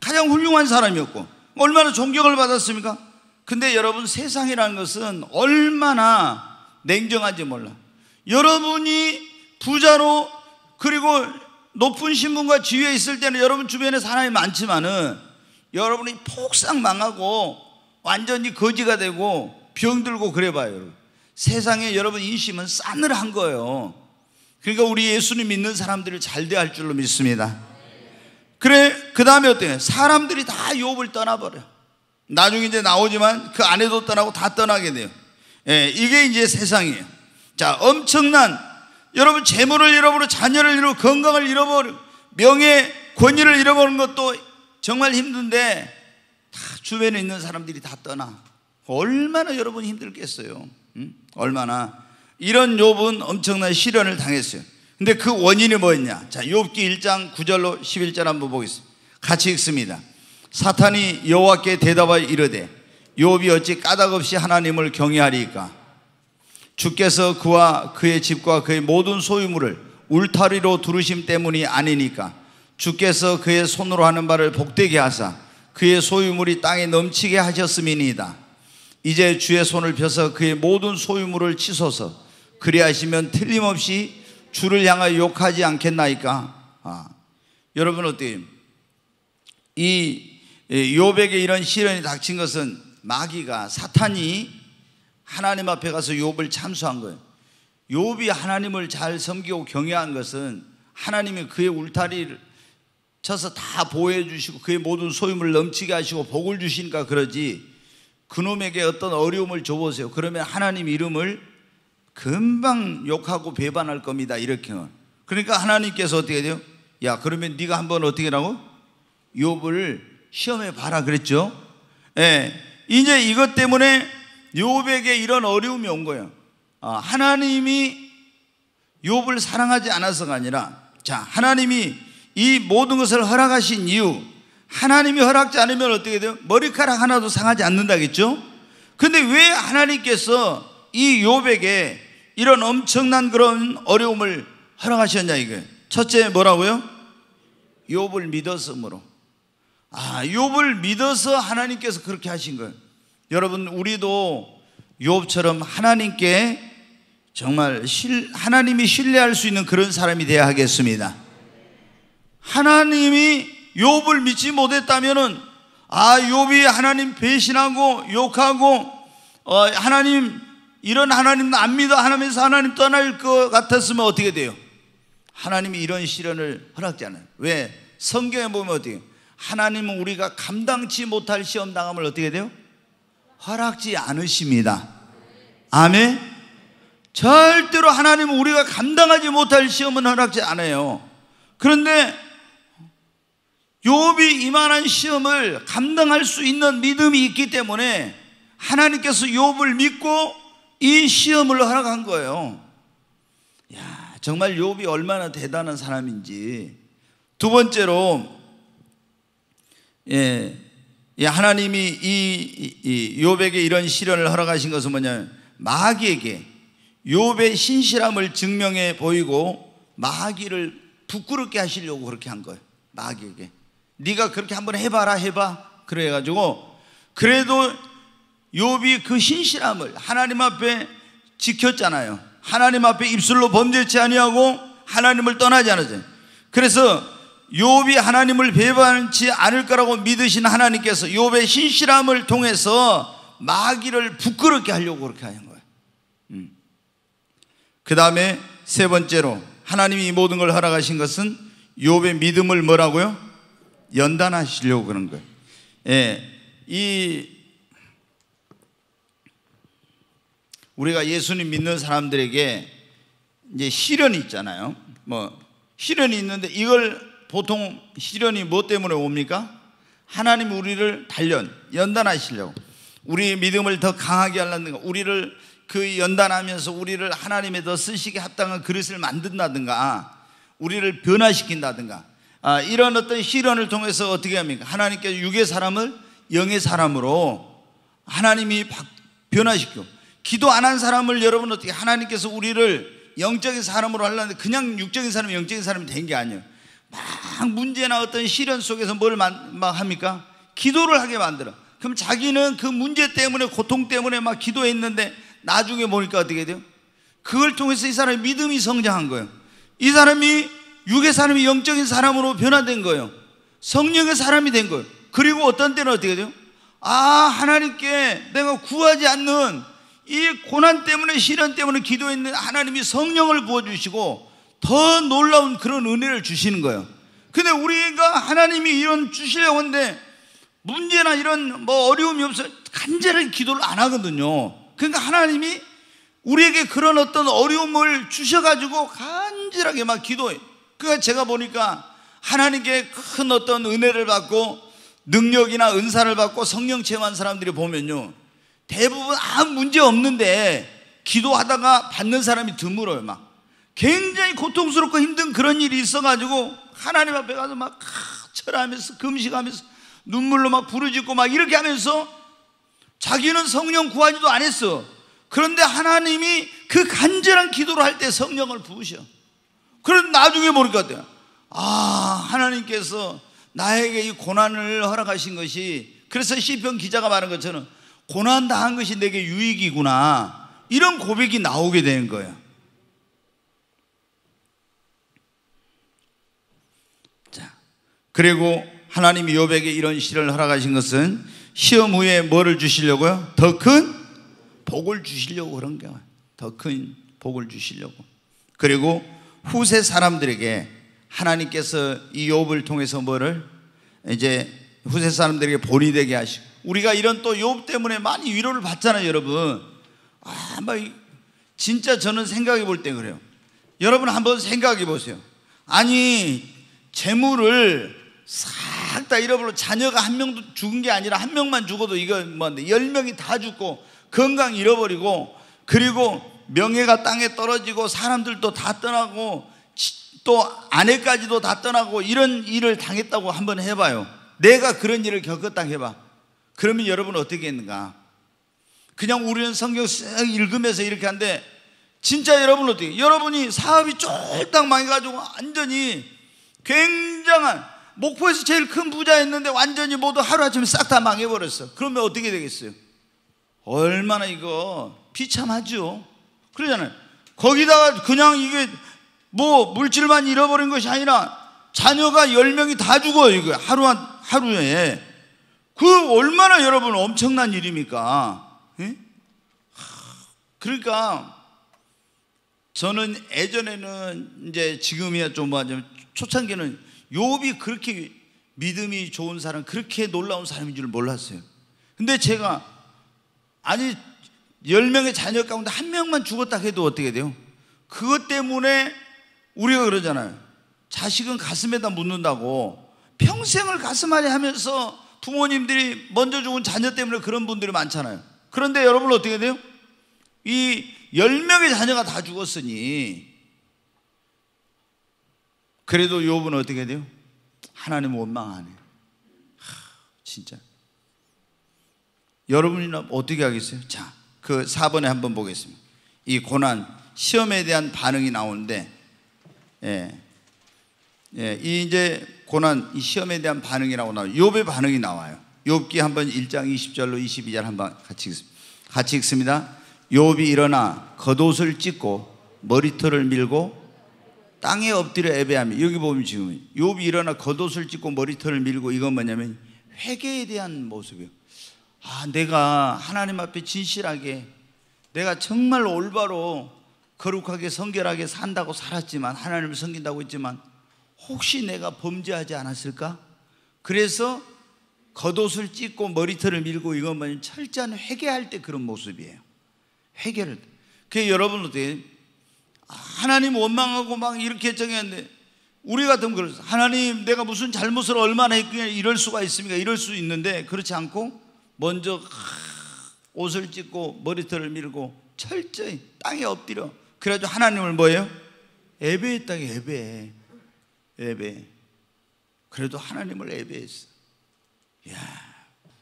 가장 훌륭한 사람이었고 뭐 얼마나 존경을 받았습니까? 근데 여러분 세상이라는 것은 얼마나 냉정한지 몰라. 여러분이 부자로 그리고 높은 신분과 지위에 있을 때는 여러분 주변에 사람이 많지만은 여러분이 폭삭 망하고 완전히 거지가 되고 병들고 그래봐요. 세상에 여러분 인심은 싸늘한 거예요. 그러니까 우리 예수님 믿는 사람들을 잘 대할 줄로 믿습니다. 그래, 그 다음에 어때요? 사람들이 다 욥을 떠나버려 나중에 이제 나오지만 그 아내도 떠나고 다 떠나게 돼요. 예, 이게 이제 세상이에요. 자, 엄청난 여러분 재물을 잃어버려 자녀를 잃어버려 건강을 잃어버려 명예 권위를 잃어버린 것도 정말 힘든데 주변에 있는 사람들이 다 떠나 얼마나 여러분이 힘들겠어요. 응? 얼마나 이런 욥은 엄청난 시련을 당했어요. 근데 그 원인이 뭐였냐? 자, 욥기 1장 9절로 11절 한번 보겠습니다. 같이 읽습니다. 사탄이 여호와께 대답하여 이르되 욥이 어찌 까닭없이 하나님을 경외하리까 주께서 그와 그의 집과 그의 모든 소유물을 울타리로 두르심 때문이 아니니까 주께서 그의 손으로 하는 바를 복되게 하사 그의 소유물이 땅에 넘치게 하셨음이니이다. 이제 주의 손을 펴서 그의 모든 소유물을 치소서. 그리하시면 틀림없이 주를 향하여 욕하지 않겠나이까. 아. 여러분 어때요? 이 예, 요백에 이런 시련이 닥친 것은 마귀가 사탄이 하나님 앞에 가서 욥을 참수한 거예요. 욥이 하나님을 잘 섬기고 경외한 것은 하나님이 그의 울타리를 쳐서 다 보호해 주시고 그의 모든 소유물 넘치게 하시고 복을 주시니까 그러지 그놈에게 어떤 어려움을 줘보세요. 그러면 하나님 이름을 금방 욕하고 배반할 겁니다. 이렇게 그러니까 하나님께서 어떻게 돼요? 야 그러면 네가 한번 어떻게 라고 욥을 시험해 봐라 그랬죠. 예, 이제 이것 때문에 욥에게 이런 어려움이 온 거예요. 아, 하나님이 욥을 사랑하지 않아서가 아니라 자 하나님이 이 모든 것을 허락하신 이유 하나님이 허락지 않으면 어떻게 돼요? 머리카락 하나도 상하지 않는다겠죠? 근데 왜 하나님께서 이욥에 이런 엄청난 그런 어려움을 허락하셨냐 이거 첫째 뭐라고요? 욥을 믿었으로 아, 욥을 믿어서 하나님께서 그렇게 하신 거예요. 여러분 우리도 욥처럼 하나님께 정말 실, 하나님이 신뢰할 수 있는 그런 사람이 되어야 하겠습니다. 하나님이 욥을 믿지 못했다면은 아 욥이 하나님 배신하고 욕하고 어, 하나님 이런 하나님 안 믿어 하나님에서 하나님 떠날 것 같았으면 어떻게 돼요? 하나님이 이런 시련을 허락지 않아요. 왜? 성경에 보면 어떻게 해요? 하나님은 우리가 감당치 못할 시험 당함을 어떻게 돼요? 허락지 않으십니다. 아멘. 절대로 하나님은 우리가 감당하지 못할 시험은 허락지 않아요. 그런데 욥이 이만한 시험을 감당할 수 있는 믿음이 있기 때문에 하나님께서 욥을 믿고 이 시험을 허락한 거예요. 야, 정말 욥이 얼마나 대단한 사람인지. 두 번째로 예, 예 하나님이 이 욥에게 이런 시련을 허락하신 것은 뭐냐면 마귀에게 욥의 신실함을 증명해 보이고 마귀를 부끄럽게 하시려고 그렇게 한 거예요. 마귀에게. 네가 그렇게 한번 해봐라 해봐 그래가지고 그래도 요비 그 신실함을 하나님 앞에 지켰잖아요 하나님 앞에 입술로 범죄치 아니하고 하나님을 떠나지 않았잖요 그래서 요비 하나님을 배반치 않을 거라고 믿으신 하나님께서 요비의 신실함을 통해서 마귀를 부끄럽게 하려고 그렇게 하는 거예요 음. 그 다음에 세 번째로 하나님이 모든 걸 허락하신 것은 요비의 믿음을 뭐라고요? 연단하시려고 그런 거예요. 예, 이 우리가 예수님 믿는 사람들에게 이제 시련이 있잖아요. 뭐 시련이 있는데 이걸 보통 시련이 뭐 때문에 옵니까? 하나님 우리를 단련, 연단하시려고 우리 믿음을 더 강하게 하려든가 우리를 그 연단하면서 우리를 하나님의 더 쓰시기 합당한 그릇을 만든다든가 우리를 변화시킨다든가 아, 이런 어떤 희련을 통해서 어떻게 합니까? 하나님께서 육의 사람을 영의 사람으로 하나님이 변화시켜. 기도 안 한 사람을 여러분 어떻게 하나님께서 우리를 영적인 사람으로 하려는데 그냥 육적인 사람, 영적인 사람이 된 게 아니에요. 막 문제나 어떤 시련 속에서 뭘 막 합니까? 기도를 하게 만들어. 그럼 자기는 그 문제 때문에 고통 때문에 막 기도했는데 나중에 보니까 어떻게 돼요? 그걸 통해서 이 사람의 믿음이 성장한 거예요. 이 사람이 육의 사람이 영적인 사람으로 변화된 거예요. 성령의 사람이 된 거예요. 그리고 어떤 때는 어떻게 돼요? 아, 하나님께 내가 구하지 않는 이 고난 때문에 시련 때문에 기도했는 하나님이 성령을 부어주시고 더 놀라운 그런 은혜를 주시는 거예요. 근데 우리가 하나님이 이런 주시려고 하는데 문제나 이런 뭐 어려움이 없어 간절히 기도를 안 하거든요. 그러니까 하나님이 우리에게 그런 어떤 어려움을 주셔가지고 간절하게 막 기도해. 그러니까 제가 보니까 하나님께 큰 어떤 은혜를 받고 능력이나 은사를 받고 성령 체험한 사람들이 보면요. 대부분 아무 문제 없는데 기도하다가 받는 사람이 드물어요. 막 굉장히 고통스럽고 힘든 그런 일이 있어가지고 하나님 앞에 가서 막 절하면서 금식하면서 눈물로 막 부르짖고 막 이렇게 하면서 자기는 성령 구하지도 안했어 그런데 하나님이 그 간절한 기도를 할 때 성령을 부으셔. 그래 나중에 모르니까 돼요. 아, 하나님께서 나에게 이 고난을 허락하신 것이 그래서 시편 기자가 말한 것처럼 고난 당한 것이 내게 유익이구나. 이런 고백이 나오게 되는 거예요. 자. 그리고 하나님이 요백에 이런 시를 허락하신 것은 시험 후에 뭐를 주시려고요? 더 큰 복을 주시려고 그런 거더큰 복을 주시려고. 그리고 후세 사람들에게 하나님께서 이 욥을 통해서 뭐를 이제 후세 사람들에게 본이 되게 하시고 우리가 이런 또 욥 때문에 많이 위로를 받잖아요, 여러분. 아, 막 뭐 진짜 저는 생각해 볼 때 그래요. 여러분 한번 생각해 보세요. 아니, 재물을 싹 다 잃어버려 자녀가 한 명도 죽은 게 아니라 한 명만 죽어도 이거 뭐한데 열 명이 다 죽고 건강 잃어버리고 그리고 명예가 땅에 떨어지고 사람들도 다 떠나고 또 아내까지도 다 떠나고 이런 일을 당했다고 한번 해봐요. 내가 그런 일을 겪었다 해봐. 그러면 여러분 어떻게 했는가? 그냥 우리는 성경 쓱 읽으면서 이렇게 한데 진짜 여러분 어떻게? 여러분이 사업이 쫄딱 망해가지고 완전히 굉장한 목포에서 제일 큰 부자였는데 완전히 모두 하루아침에 싹 다 망해버렸어. 그러면 어떻게 되겠어요? 얼마나 이거 비참하죠? 그러잖아요. 거기다가 그냥 이게 뭐 물질만 잃어버린 것이 아니라 자녀가 10명이 다 죽어요. 이거 하루 하루에. 그 얼마나 여러분 엄청난 일입니까? 예? 그러니까 저는 예전에는 이제 지금이야 좀 뭐냐면 초창기는 요업이 그렇게 믿음이 좋은 사람, 그렇게 놀라운 사람인 줄 몰랐어요. 근데 제가 아니 10명의 자녀 가운데 한 명만 죽었다 해도 어떻게 돼요? 그것 때문에 우리가 그러잖아요. 자식은 가슴에다 묻는다고 평생을 가슴 안에 하면서 부모님들이 먼저 죽은 자녀 때문에 그런 분들이 많잖아요. 그런데 여러분 어떻게 돼요? 이 10명의 자녀가 다 죽었으니 그래도 욥은 어떻게 돼요? 하나님 원망하네. 하, 진짜. 여러분이나 어떻게 하겠어요? 자, 그 4번에 한번 보겠습니다. 이 고난, 시험에 대한 반응이 나오는데, 예. 예, 이 이제 고난, 이 시험에 대한 반응이라고 나와요. 욥의 반응이 나와요. 욥기 한번 1장 20절로 22절 한번 같이 읽습니다. 같이 읽습니다. 욥이 일어나 겉옷을 찢고 머리털을 밀고 땅에 엎드려 예배하며 여기 보면 지금 욥이 일어나 겉옷을 찢고 머리털을 밀고 이건 뭐냐면 회개에 대한 모습이에요. 아, 내가 하나님 앞에 진실하게 내가 정말 올바로 거룩하게 성결하게 산다고 살았지만 하나님을 섬긴다고 했지만 혹시 내가 범죄하지 않았을까? 그래서 겉옷을 찢고 머리털을 밀고 이건 뭐냐 철저한 회개할 때 그런 모습이에요. 회개를. 그 여러분 어떻게 아, 하나님 원망하고 막 이렇게 정했는데 우리 같으면 그렇죠. 하나님 내가 무슨 잘못을 얼마나 했길래 이럴 수가 있습니까? 이럴 수 있는데 그렇지 않고 먼저 옷을 찢고 머리털을 밀고 철저히 땅에 엎드려 그래가지고 하나님을 뭐예요? 예배했다기 예배 예배 그래도 하나님을 예배했어 야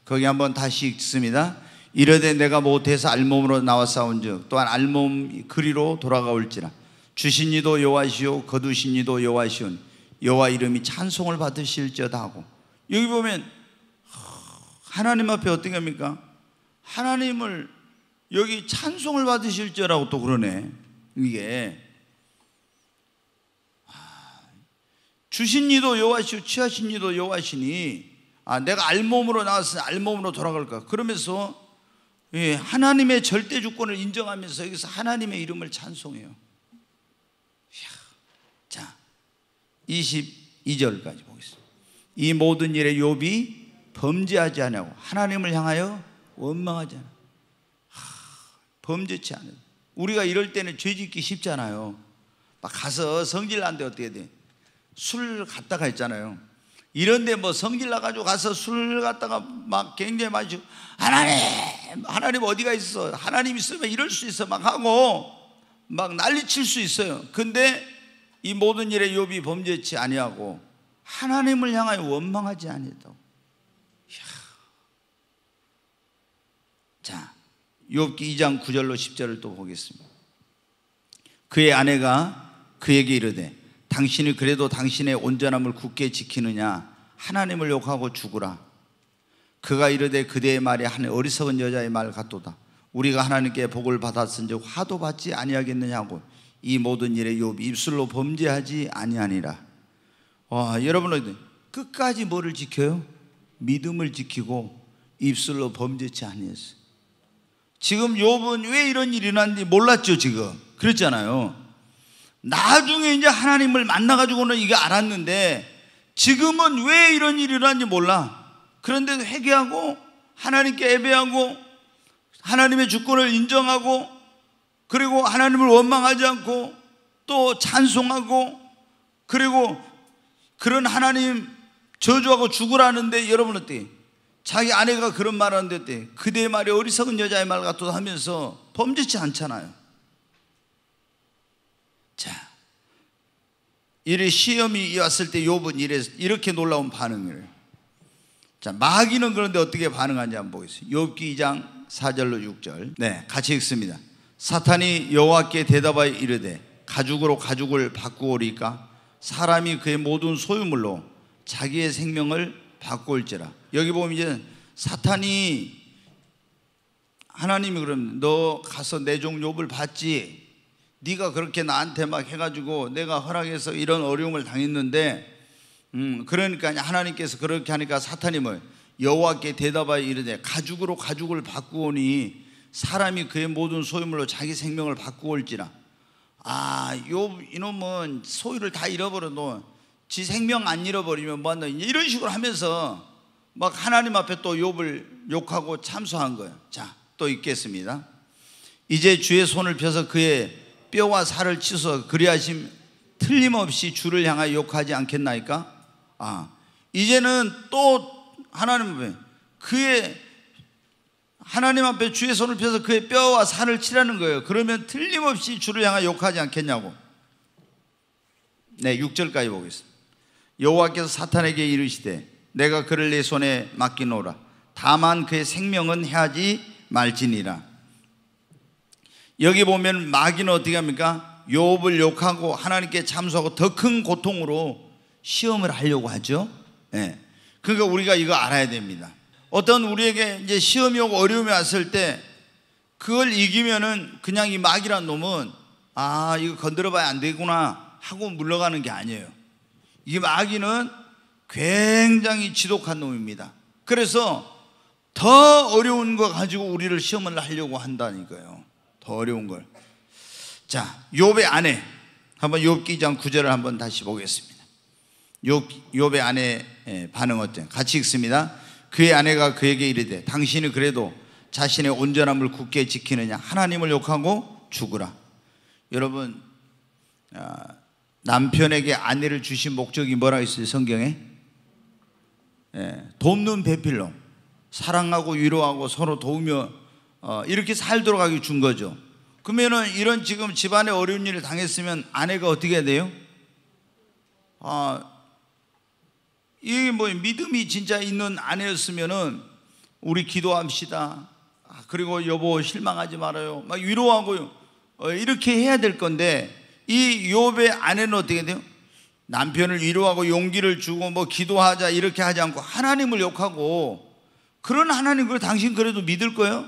거기 한번 다시 읽습니다 이러되 내가 못해서 알몸으로 나와 싸운즉 또한 알몸 그리로 돌아가올지라 주신 이도 여와시요 거두신 이도 여와시온여와 이름이 찬송을 받으실지다 하고 여기 보면 하나님 앞에 어떻게 합니까? 하나님을 여기 찬송을 받으실지라고 또 그러네. 이게 아, 주신 이도 여호와시요 취하신 이도 여호와시니 아 내가 알몸으로 나왔으니 알몸으로 돌아갈까. 그러면서 예, 하나님의 절대 주권을 인정하면서 여기서 하나님의 이름을 찬송해요. 이야, 자, 22절까지 보겠습니다. 이 모든 일에 욥이 범죄하지 않냐고 하나님을 향하여 원망하지 않아 범죄치 않아 우리가 이럴 때는 죄짓기 쉽잖아요 막 가서 성질난데 어떻게 돼? 술 갖다가 했잖아요 이런데 뭐 성질나가지고 가서 술 갖다가 막 굉장히 마시고 하나님! 하나님 어디가 있어? 하나님 있으면 이럴 수 있어 막 하고 막 난리칠 수 있어요 근데 이 모든 일에 욕이 범죄치 아니하고 하나님을 향하여 원망하지 아니다고 자, 욥기 2장 9절로 10절을 또 보겠습니다. 그의 아내가 그에게 이르되 당신이 그래도 당신의 온전함을 굳게 지키느냐 하나님을 욕하고 죽으라. 그가 이르되 그대의 말이 한 어리석은 여자의 말 같도다. 우리가 하나님께 복을 받았은즉 화도 받지 아니하겠느냐고 이 모든 일에 욥 입술로 범죄하지 아니하니라. 와, 여러분 끝까지 뭐를 지켜요? 믿음을 지키고 입술로 범죄치 아니했어요. 지금 욥은 왜 이런 일이 일어났는지 몰랐죠, 지금. 그랬잖아요. 나중에 이제 하나님을 만나 가지고는 이게 알았는데 지금은 왜 이런 일이 일어났는지 몰라. 그런데 회개하고 하나님께 예배하고 하나님의 주권을 인정하고 그리고 하나님을 원망하지 않고 또 찬송하고 그리고 그런 하나님 저주하고 죽으라는데 여러분 어때요? 자기 아내가 그런 말을 하는데 때 그대의 말이 어리석은 여자의 말 같도다 하면서 범죄치 않잖아요. 자, 이래 시험이 왔을 때 욥은 이렇게 놀라운 반응을. 자, 마귀는 그런데 어떻게 반응하는지 한번 보겠습니다. 욥기 2장 4절로 6절. 네, 같이 읽습니다. 사탄이 여호와께 대답하여 이르되 가죽으로 가죽을 바꾸오리까 사람이 그의 모든 소유물로 자기의 생명을 바꿀지라. 여기 보면 이제 사탄이 하나님이 그럼 너 가서 내 종 욥을 봤지. 네가 그렇게 나한테 막 해가지고 내가 허락해서 이런 어려움을 당했는데, 음 그러니까 하나님께서 그렇게 하니까 사탄이 뭐 여호와께 대답하여 이르되 가죽으로 가죽을 바꾸오니 사람이 그의 모든 소유물로 자기 생명을 바꾸올지라. 아, 요 이놈은 소유를 다 잃어버려도 지 생명 안 잃어버리면 뭐한다 이런 식으로 하면서 막 하나님 앞에 또욕을 욕하고 참소한 거예요. 자, 또 읽겠습니다. 이제 주의 손을 펴서 그의 뼈와 살을 치소 그리하심 틀림없이 주를 향하여 욕하지 않겠나이까? 아, 이제는 또 하나님 앞에 그의 하나님 앞에 주의 손을 펴서 그의 뼈와 살을 치라는 거예요. 그러면 틀림없이 주를 향하여 욕하지 않겠냐고. 네, 6절까지 보겠습니다. 여호와께서 사탄에게 이르시되 내가 그를 내 손에 맡기노라 다만 그의 생명은 해하지 말지니라 여기 보면 마귀는 어떻게 합니까? 욥을 욕하고 하나님께 참수하고 더 큰 고통으로 시험을 하려고 하죠. 네. 그러니까 우리가 이거 알아야 됩니다. 어떤 우리에게 이제 시험이 오고 어려움이 왔을 때 그걸 이기면은 그냥 이 마귀란 놈은 아, 이거 건드려 봐야 안 되구나 하고 물러가는 게 아니에요. 이 마귀는 굉장히 지독한 놈입니다. 그래서 더 어려운 거 가지고 우리를 시험을 하려고 한다니까요. 더 어려운 걸. 자, 욥의 아내 한번 욥기장 9절을 한번 다시 보겠습니다. 욥 욥의 아내 예, 반응 어때? 같이 읽습니다. 그의 아내가 그에게 이르되 당신이 그래도 자신의 온전함을 굳게 지키느냐 하나님을 욕하고 죽으라. 여러분 아, 남편에게 아내를 주신 목적이 뭐라고 있어요 성경에? 예, 돕는 배필로 사랑하고 위로하고 서로 도우며 어, 이렇게 살도록 하게준 거죠 그러면은 이런 지금 집안에 어려운 일을 당했으면 아내가 어떻게 해야 돼요? 아, 이게뭐 믿음이 진짜 있는 아내였으면은 우리 기도합시다 아, 그리고 여보 실망하지 말아요 막위로하고 어, 이렇게 해야 될 건데 이 욥의 아내는 어떻게 돼요? 남편을 위로하고 용기를 주고 뭐 기도하자 이렇게 하지 않고 하나님을 욕하고 그런 하나님 그 당신 그래도 믿을 거예요?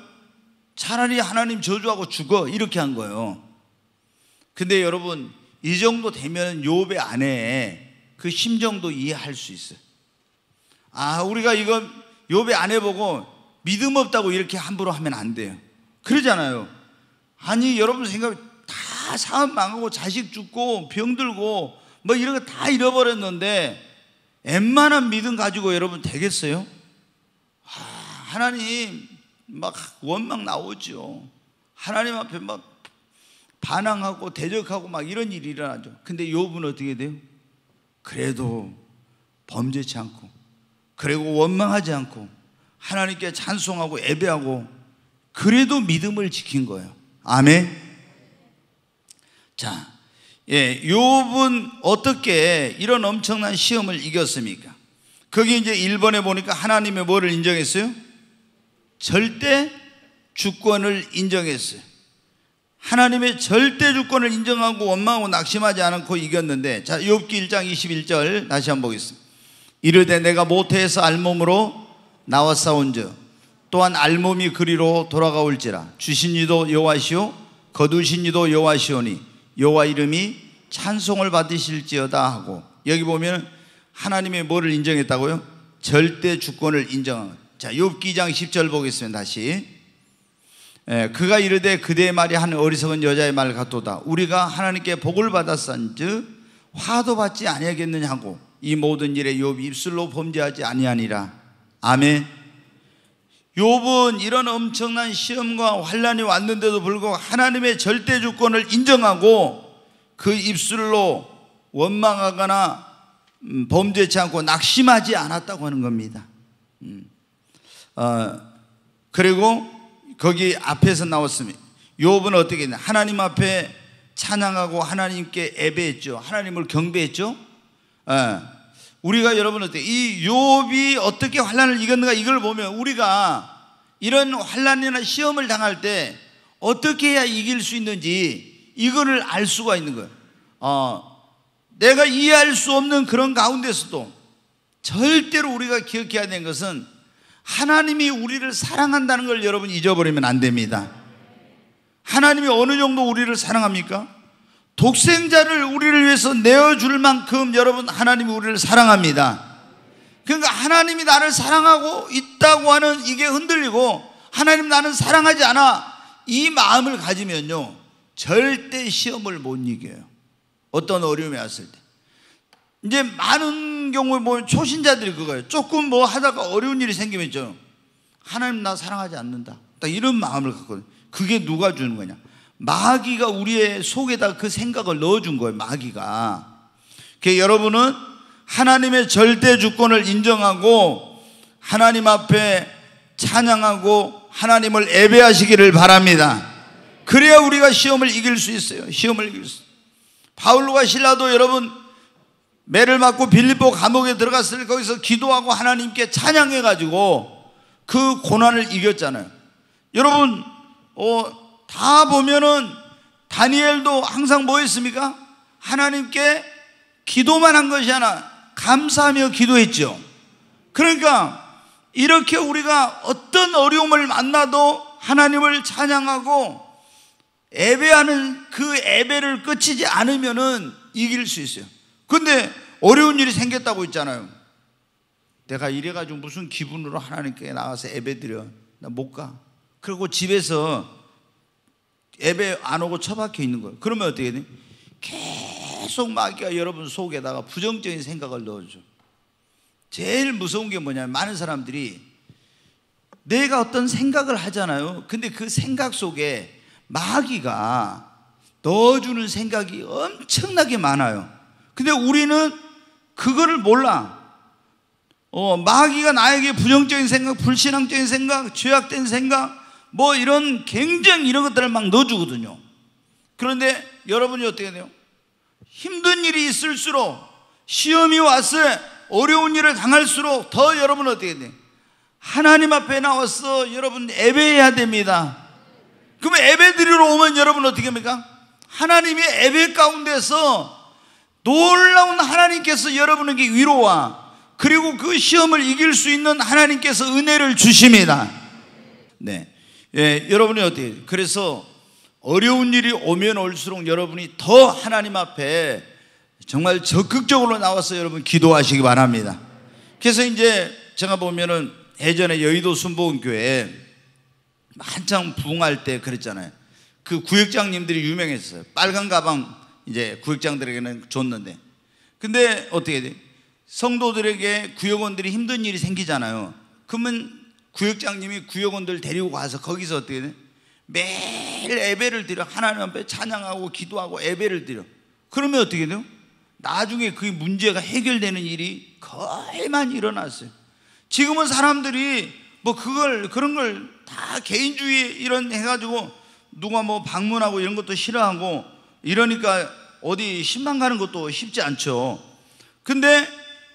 차라리 하나님 저주하고 죽어 이렇게 한 거예요. 근데 여러분 이 정도 되면 욥의 아내의 그 심정도 이해할 수 있어요. 아 우리가 이거 욥의 아내 보고 믿음 없다고 이렇게 함부로 하면 안 돼요. 그러잖아요. 아니 여러분 생각 사업 망하고 자식 죽고 병들고 뭐 이런 거 다 잃어버렸는데 웬만한 믿음 가지고 여러분 되겠어요? 아, 하나님 막 원망 나오죠. 하나님 앞에 막 반항하고 대적하고 막 이런 일이 일어나죠. 근데 욥은 어떻게 돼요? 그래도 범죄치 않고 그리고 원망하지 않고 하나님께 찬송하고 예배하고 그래도 믿음을 지킨 거예요. 아멘. 자, 예, 욥은 어떻게 이런 엄청난 시험을 이겼습니까? 거기 이제 1번에 보니까 하나님의 뭐를 인정했어요? 절대 주권을 인정했어요. 하나님의 절대 주권을 인정하고 원망하고 낙심하지 않고 이겼는데 자, 욥기 1장 21절 다시 한번 보겠습니다. 이르되 내가 모태에서 알몸으로 나와 싸운즉 또한 알몸이 그리로 돌아가올지라 주신 이도 여와시오 거두신 이도 여와시오니 여호와 이름이 찬송을 받으실지어다 하고 여기 보면 하나님의 뭐를 인정했다고요? 절대 주권을 인정한 자, 욥기장 10절 보겠습니다. 다시. 에, 예, 그가 이르되 그대의 말이 한 어리석은 여자의 말 같도다. 우리가 하나님께 복을 받았은즉 화도 받지 아니하겠느냐 고이 모든 일에 욥 입술로 범죄하지 아니하니라. 아멘. 욥은 이런 엄청난 시험과 환란이 왔는데도 불구하고 하나님의 절대 주권을 인정하고 그 입술로 원망하거나 음, 범죄치 않고 낙심하지 않았다고 하는 겁니다. 음. 어, 그리고 거기 앞에서 나왔습니다. 욥은 어떻게 했나? 하나님 앞에 찬양하고 하나님께 예배했죠. 하나님을 경배했죠. 예. 우리가 여러분 어때? 이 욥이 어떻게 환란을 이겼는가 이걸 보면 우리가 이런 환란이나 시험을 당할 때 어떻게 해야 이길 수 있는지 이거를 알 수가 있는 거예요. 어, 내가 이해할 수 없는 그런 가운데서도 절대로 우리가 기억해야 되는 것은 하나님이 우리를 사랑한다는 걸 여러분 잊어버리면 안 됩니다. 하나님이 어느 정도 우리를 사랑합니까? 독생자를 우리를 위해서 내어줄 만큼 여러분 하나님이 우리를 사랑합니다. 그러니까 하나님이 나를 사랑하고 있다고 하는 이게 흔들리고 하나님 나는 사랑하지 않아 이 마음을 가지면요 절대 시험을 못 이겨요. 어떤 어려움이 왔을 때. 이제 많은 경우에 보면 뭐 초신자들이 그거예요. 조금 뭐 하다가 어려운 일이 생기면 있죠. 하나님 나 사랑하지 않는다. 딱 이런 마음을 갖거든요. 그게 누가 주는 거냐? 마귀가 우리의 속에다 그 생각을 넣어준 거예요. 마귀가. 그 여러분은 하나님의 절대 주권을 인정하고 하나님 앞에 찬양하고 하나님을 예배하시기를 바랍니다. 그래야 우리가 시험을 이길 수 있어요. 시험을 이길 수. 바울과 신라도 여러분 매를 맞고 빌립보 감옥에 들어갔을 거기서 기도하고 하나님께 찬양해 가지고 그 고난을 이겼잖아요. 여러분 어다 보면은 다니엘도 항상 뭐 했습니까? 하나님께 기도만 한 것이 아니 감사하며 기도했죠. 그러니까 이렇게 우리가 어떤 어려움을 만나도 하나님을 찬양하고 예배하는 그 예배를 끝이지 않으면은 이길 수 있어요. 근데 어려운 일이 생겼다고 했잖아요. 내가 이래가지고 무슨 기분으로 하나님께 나가서 예배 드려. 나 못 가. 그리고 집에서 예배 안 오고 처박혀 있는 거예요. 그러면 어떻게 돼? 계속 마귀가 여러분 속에다가 부정적인 생각을 넣어줘. 제일 무서운 게 뭐냐면 많은 사람들이 내가 어떤 생각을 하잖아요. 근데 그 생각 속에 마귀가 넣어주는 생각이 엄청나게 많아요. 근데 우리는 그거를 몰라. 어, 마귀가 나에게 부정적인 생각, 불신앙적인 생각, 죄악된 생각, 뭐 이런 굉장히 이런 것들을 막 넣어주거든요. 그런데 여러분이 어떻게 돼요? 힘든 일이 있을수록 시험이 왔을 어려운 일을 당할수록 더 여러분 어떻게 돼요? 하나님 앞에 나와서 여러분 예배해야 됩니다. 그럼 예배 드리러 오면 여러분 어떻게 합니까? 하나님이 예배 가운데서 놀라운 하나님께서 여러분에게 위로와 그리고 그 시험을 이길 수 있는 하나님께서 은혜를 주십니다. 네. 예, 여러분이 어떻게 그래서 어려운 일이 오면 올수록 여러분이 더 하나님 앞에 정말 적극적으로 나와서 여러분 기도하시기 바랍니다. 그래서 이제 제가 보면은 예전에 여의도 순복음교회 한창 부흥할 때 그랬잖아요. 그 구역장님들이 유명했어요. 빨간 가방 이제 구역장들에게는 줬는데. 근데 어떻게 돼? 성도들에게 구역원들이 힘든 일이 생기잖아요. 그러면 구역장님이 구역원들 데리고 가서 거기서 어떻게 돼? 매일 예배를 드려 하나님 앞에 찬양하고 기도하고 예배를 드려 그러면 어떻게 돼요? 나중에 그 문제가 해결되는 일이 거의 많 일어났어요 지금은 사람들이 뭐 그걸 그런 걸 다 개인주의 이런 해가지고 누가 뭐 방문하고 이런 것도 싫어하고 이러니까 어디 신방 가는 것도 쉽지 않죠 근데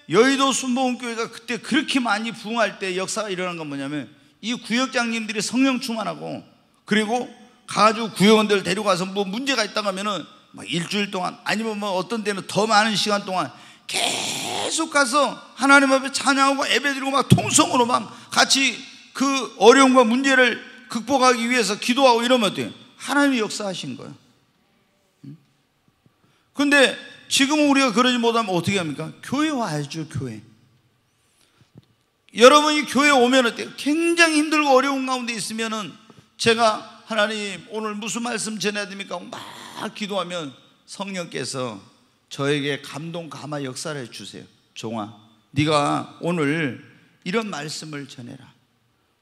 여의도 순복음교회가 그때 그렇게 많이 부흥할 때 역사가 일어난 건 뭐냐면 이 구역장님들이 성령 충만하고 그리고 가지고 구역원들 데려가서 뭐 문제가 있다고 하면은 막 뭐 일주일 동안 아니면 뭐 어떤 때는 더 많은 시간 동안 계속 가서 하나님 앞에 찬양하고 예배드리고 막 통성으로 막 같이 그 어려움과 문제를 극복하기 위해서 기도하고 이러면 어때요? 하나님이 역사하신 거예요. 근데 지금 우리가 그러지 못하면 어떻게 합니까? 교회 와야죠, 교회. 여러분이 교회 오면 어때 굉장히 힘들고 어려운 가운데 있으면은 제가 하나님 오늘 무슨 말씀 전해야 됩니까? 막 기도하면 성령께서 저에게 감동 감화 역사를 해주세요. 종아, 네가 오늘 이런 말씀을 전해라.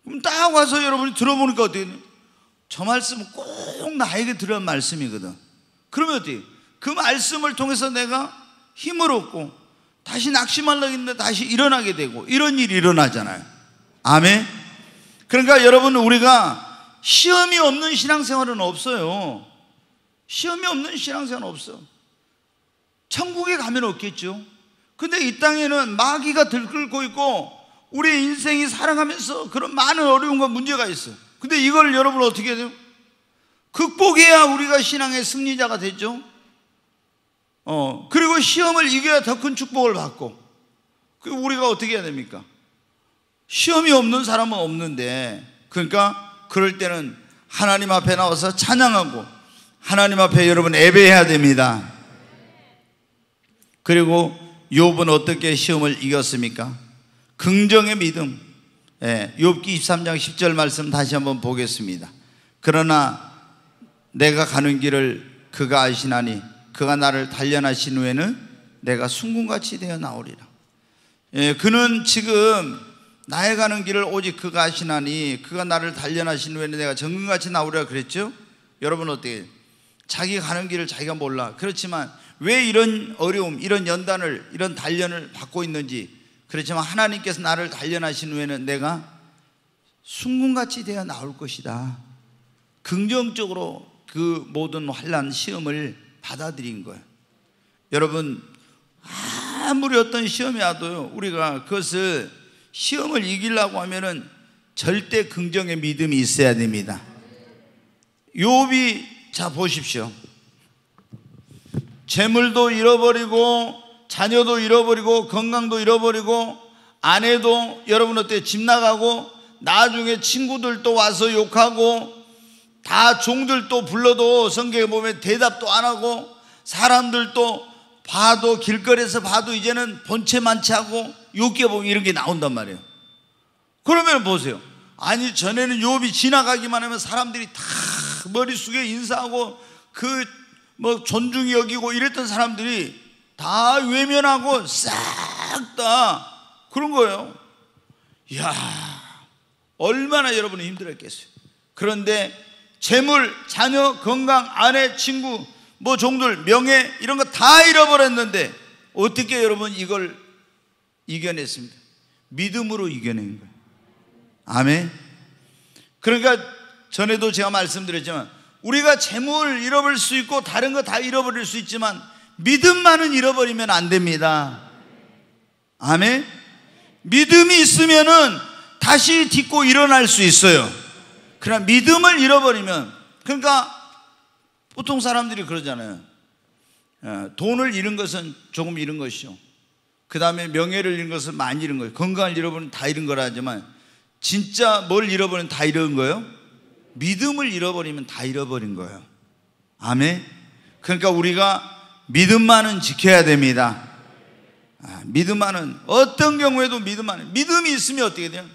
그럼 딱 와서 여러분이 들어보니까 어때요? 저말씀꼭 나에게 들은 말씀이거든. 그러면 어때요? 그 말씀을 통해서 내가 힘을 얻고 다시 낙심하려는데 다시 일어나게 되고 이런 일이 일어나잖아요. 아멘. 그러니까 여러분 우리가 시험이 없는 신앙생활은 없어요. 시험이 없는 신앙생활은 없어. 천국에 가면 없겠죠. 근데 이 땅에는 마귀가 들끓고 있고 우리 인생이 살아가면서 그런 많은 어려움과 문제가 있어. 근데 이걸 여러분 어떻게 해야 돼요? 극복해야 우리가 신앙의 승리자가 되죠. 어, 그리고 시험을 이겨야 더 큰 축복을 받고. 그 우리가 어떻게 해야 됩니까? 시험이 없는 사람은 없는데, 그러니까 그럴 때는 하나님 앞에 나와서 찬양하고 하나님 앞에 여러분 예배해야 됩니다. 그리고 욥은 어떻게 시험을 이겼습니까? 긍정의 믿음. 예, 욥기 23장 10절 말씀 다시 한번 보겠습니다. 그러나 내가 가는 길을 그가 아시나니 그가 나를 단련하신 후에는 내가 순금같이 되어 나오리라. 예, 그는 지금 나의 가는 길을 오직 그가 아시나니 그가 나를 단련하신 후에는 내가 정금같이 나오리라 그랬죠? 여러분 어때요? 자기 가는 길을 자기가 몰라. 그렇지만 왜 이런 어려움, 이런 연단을, 이런 단련을 받고 있는지 그렇지만 하나님께서 나를 단련하신 후에는 내가 순금같이 되어 나올 것이다. 긍정적으로 그 모든 환란 시험을 받아들인 거예요. 여러분 아무리 어떤 시험이 와도요 우리가 그것을 시험을 이기려고 하면은 절대 긍정의 믿음이 있어야 됩니다. 욥이 자 보십시오. 재물도 잃어버리고 자녀도 잃어버리고 건강도 잃어버리고 아내도 여러분 어때 집 나가고 나중에 친구들도 와서 욕하고 다종들또 불러도 성경에 보면 대답도 안 하고 사람들도 봐도 길거리에서 봐도 이제는 본체 만치하고 욕해 보면 이런 게 나온단 말이에요. 그러면 보세요. 아니 전에는 욥이 지나가기만 하면 사람들이 다 머릿속에 인사하고 그 뭐존중 여기고 이랬던 사람들이 다 외면하고 싹 다 그런 거예요. 야, 얼마나 여러분이 힘들었겠어요. 그런데 재물, 자녀, 건강, 아내, 친구, 뭐 종들, 명예 이런 거 다 잃어버렸는데 어떻게 여러분 이걸 이겨냈습니다. 믿음으로 이겨낸 거예요. 아멘. 그러니까 전에도 제가 말씀드렸지만 우리가 재물 잃어버릴 수 있고 다른 거 다 잃어버릴 수 있지만 믿음만은 잃어버리면 안 됩니다. 아멘. 믿음이 있으면은 다시 딛고 일어날 수 있어요. 그러나 믿음을 잃어버리면 그러니까 보통 사람들이 그러잖아요. 예, 돈을 잃은 것은 조금 잃은 것이요그 다음에 명예를 잃은 것은 많이 잃은 거예요. 건강을 잃어버리면 다 잃은 거라 하지만 진짜 뭘 잃어버리면 다 잃은 거예요? 믿음을 잃어버리면 다 잃어버린 거예요. 아멘. 그러니까 우리가 믿음만은 지켜야 됩니다. 아, 믿음만은 어떤 경우에도 믿음만은 믿음이 있으면 어떻게 돼요?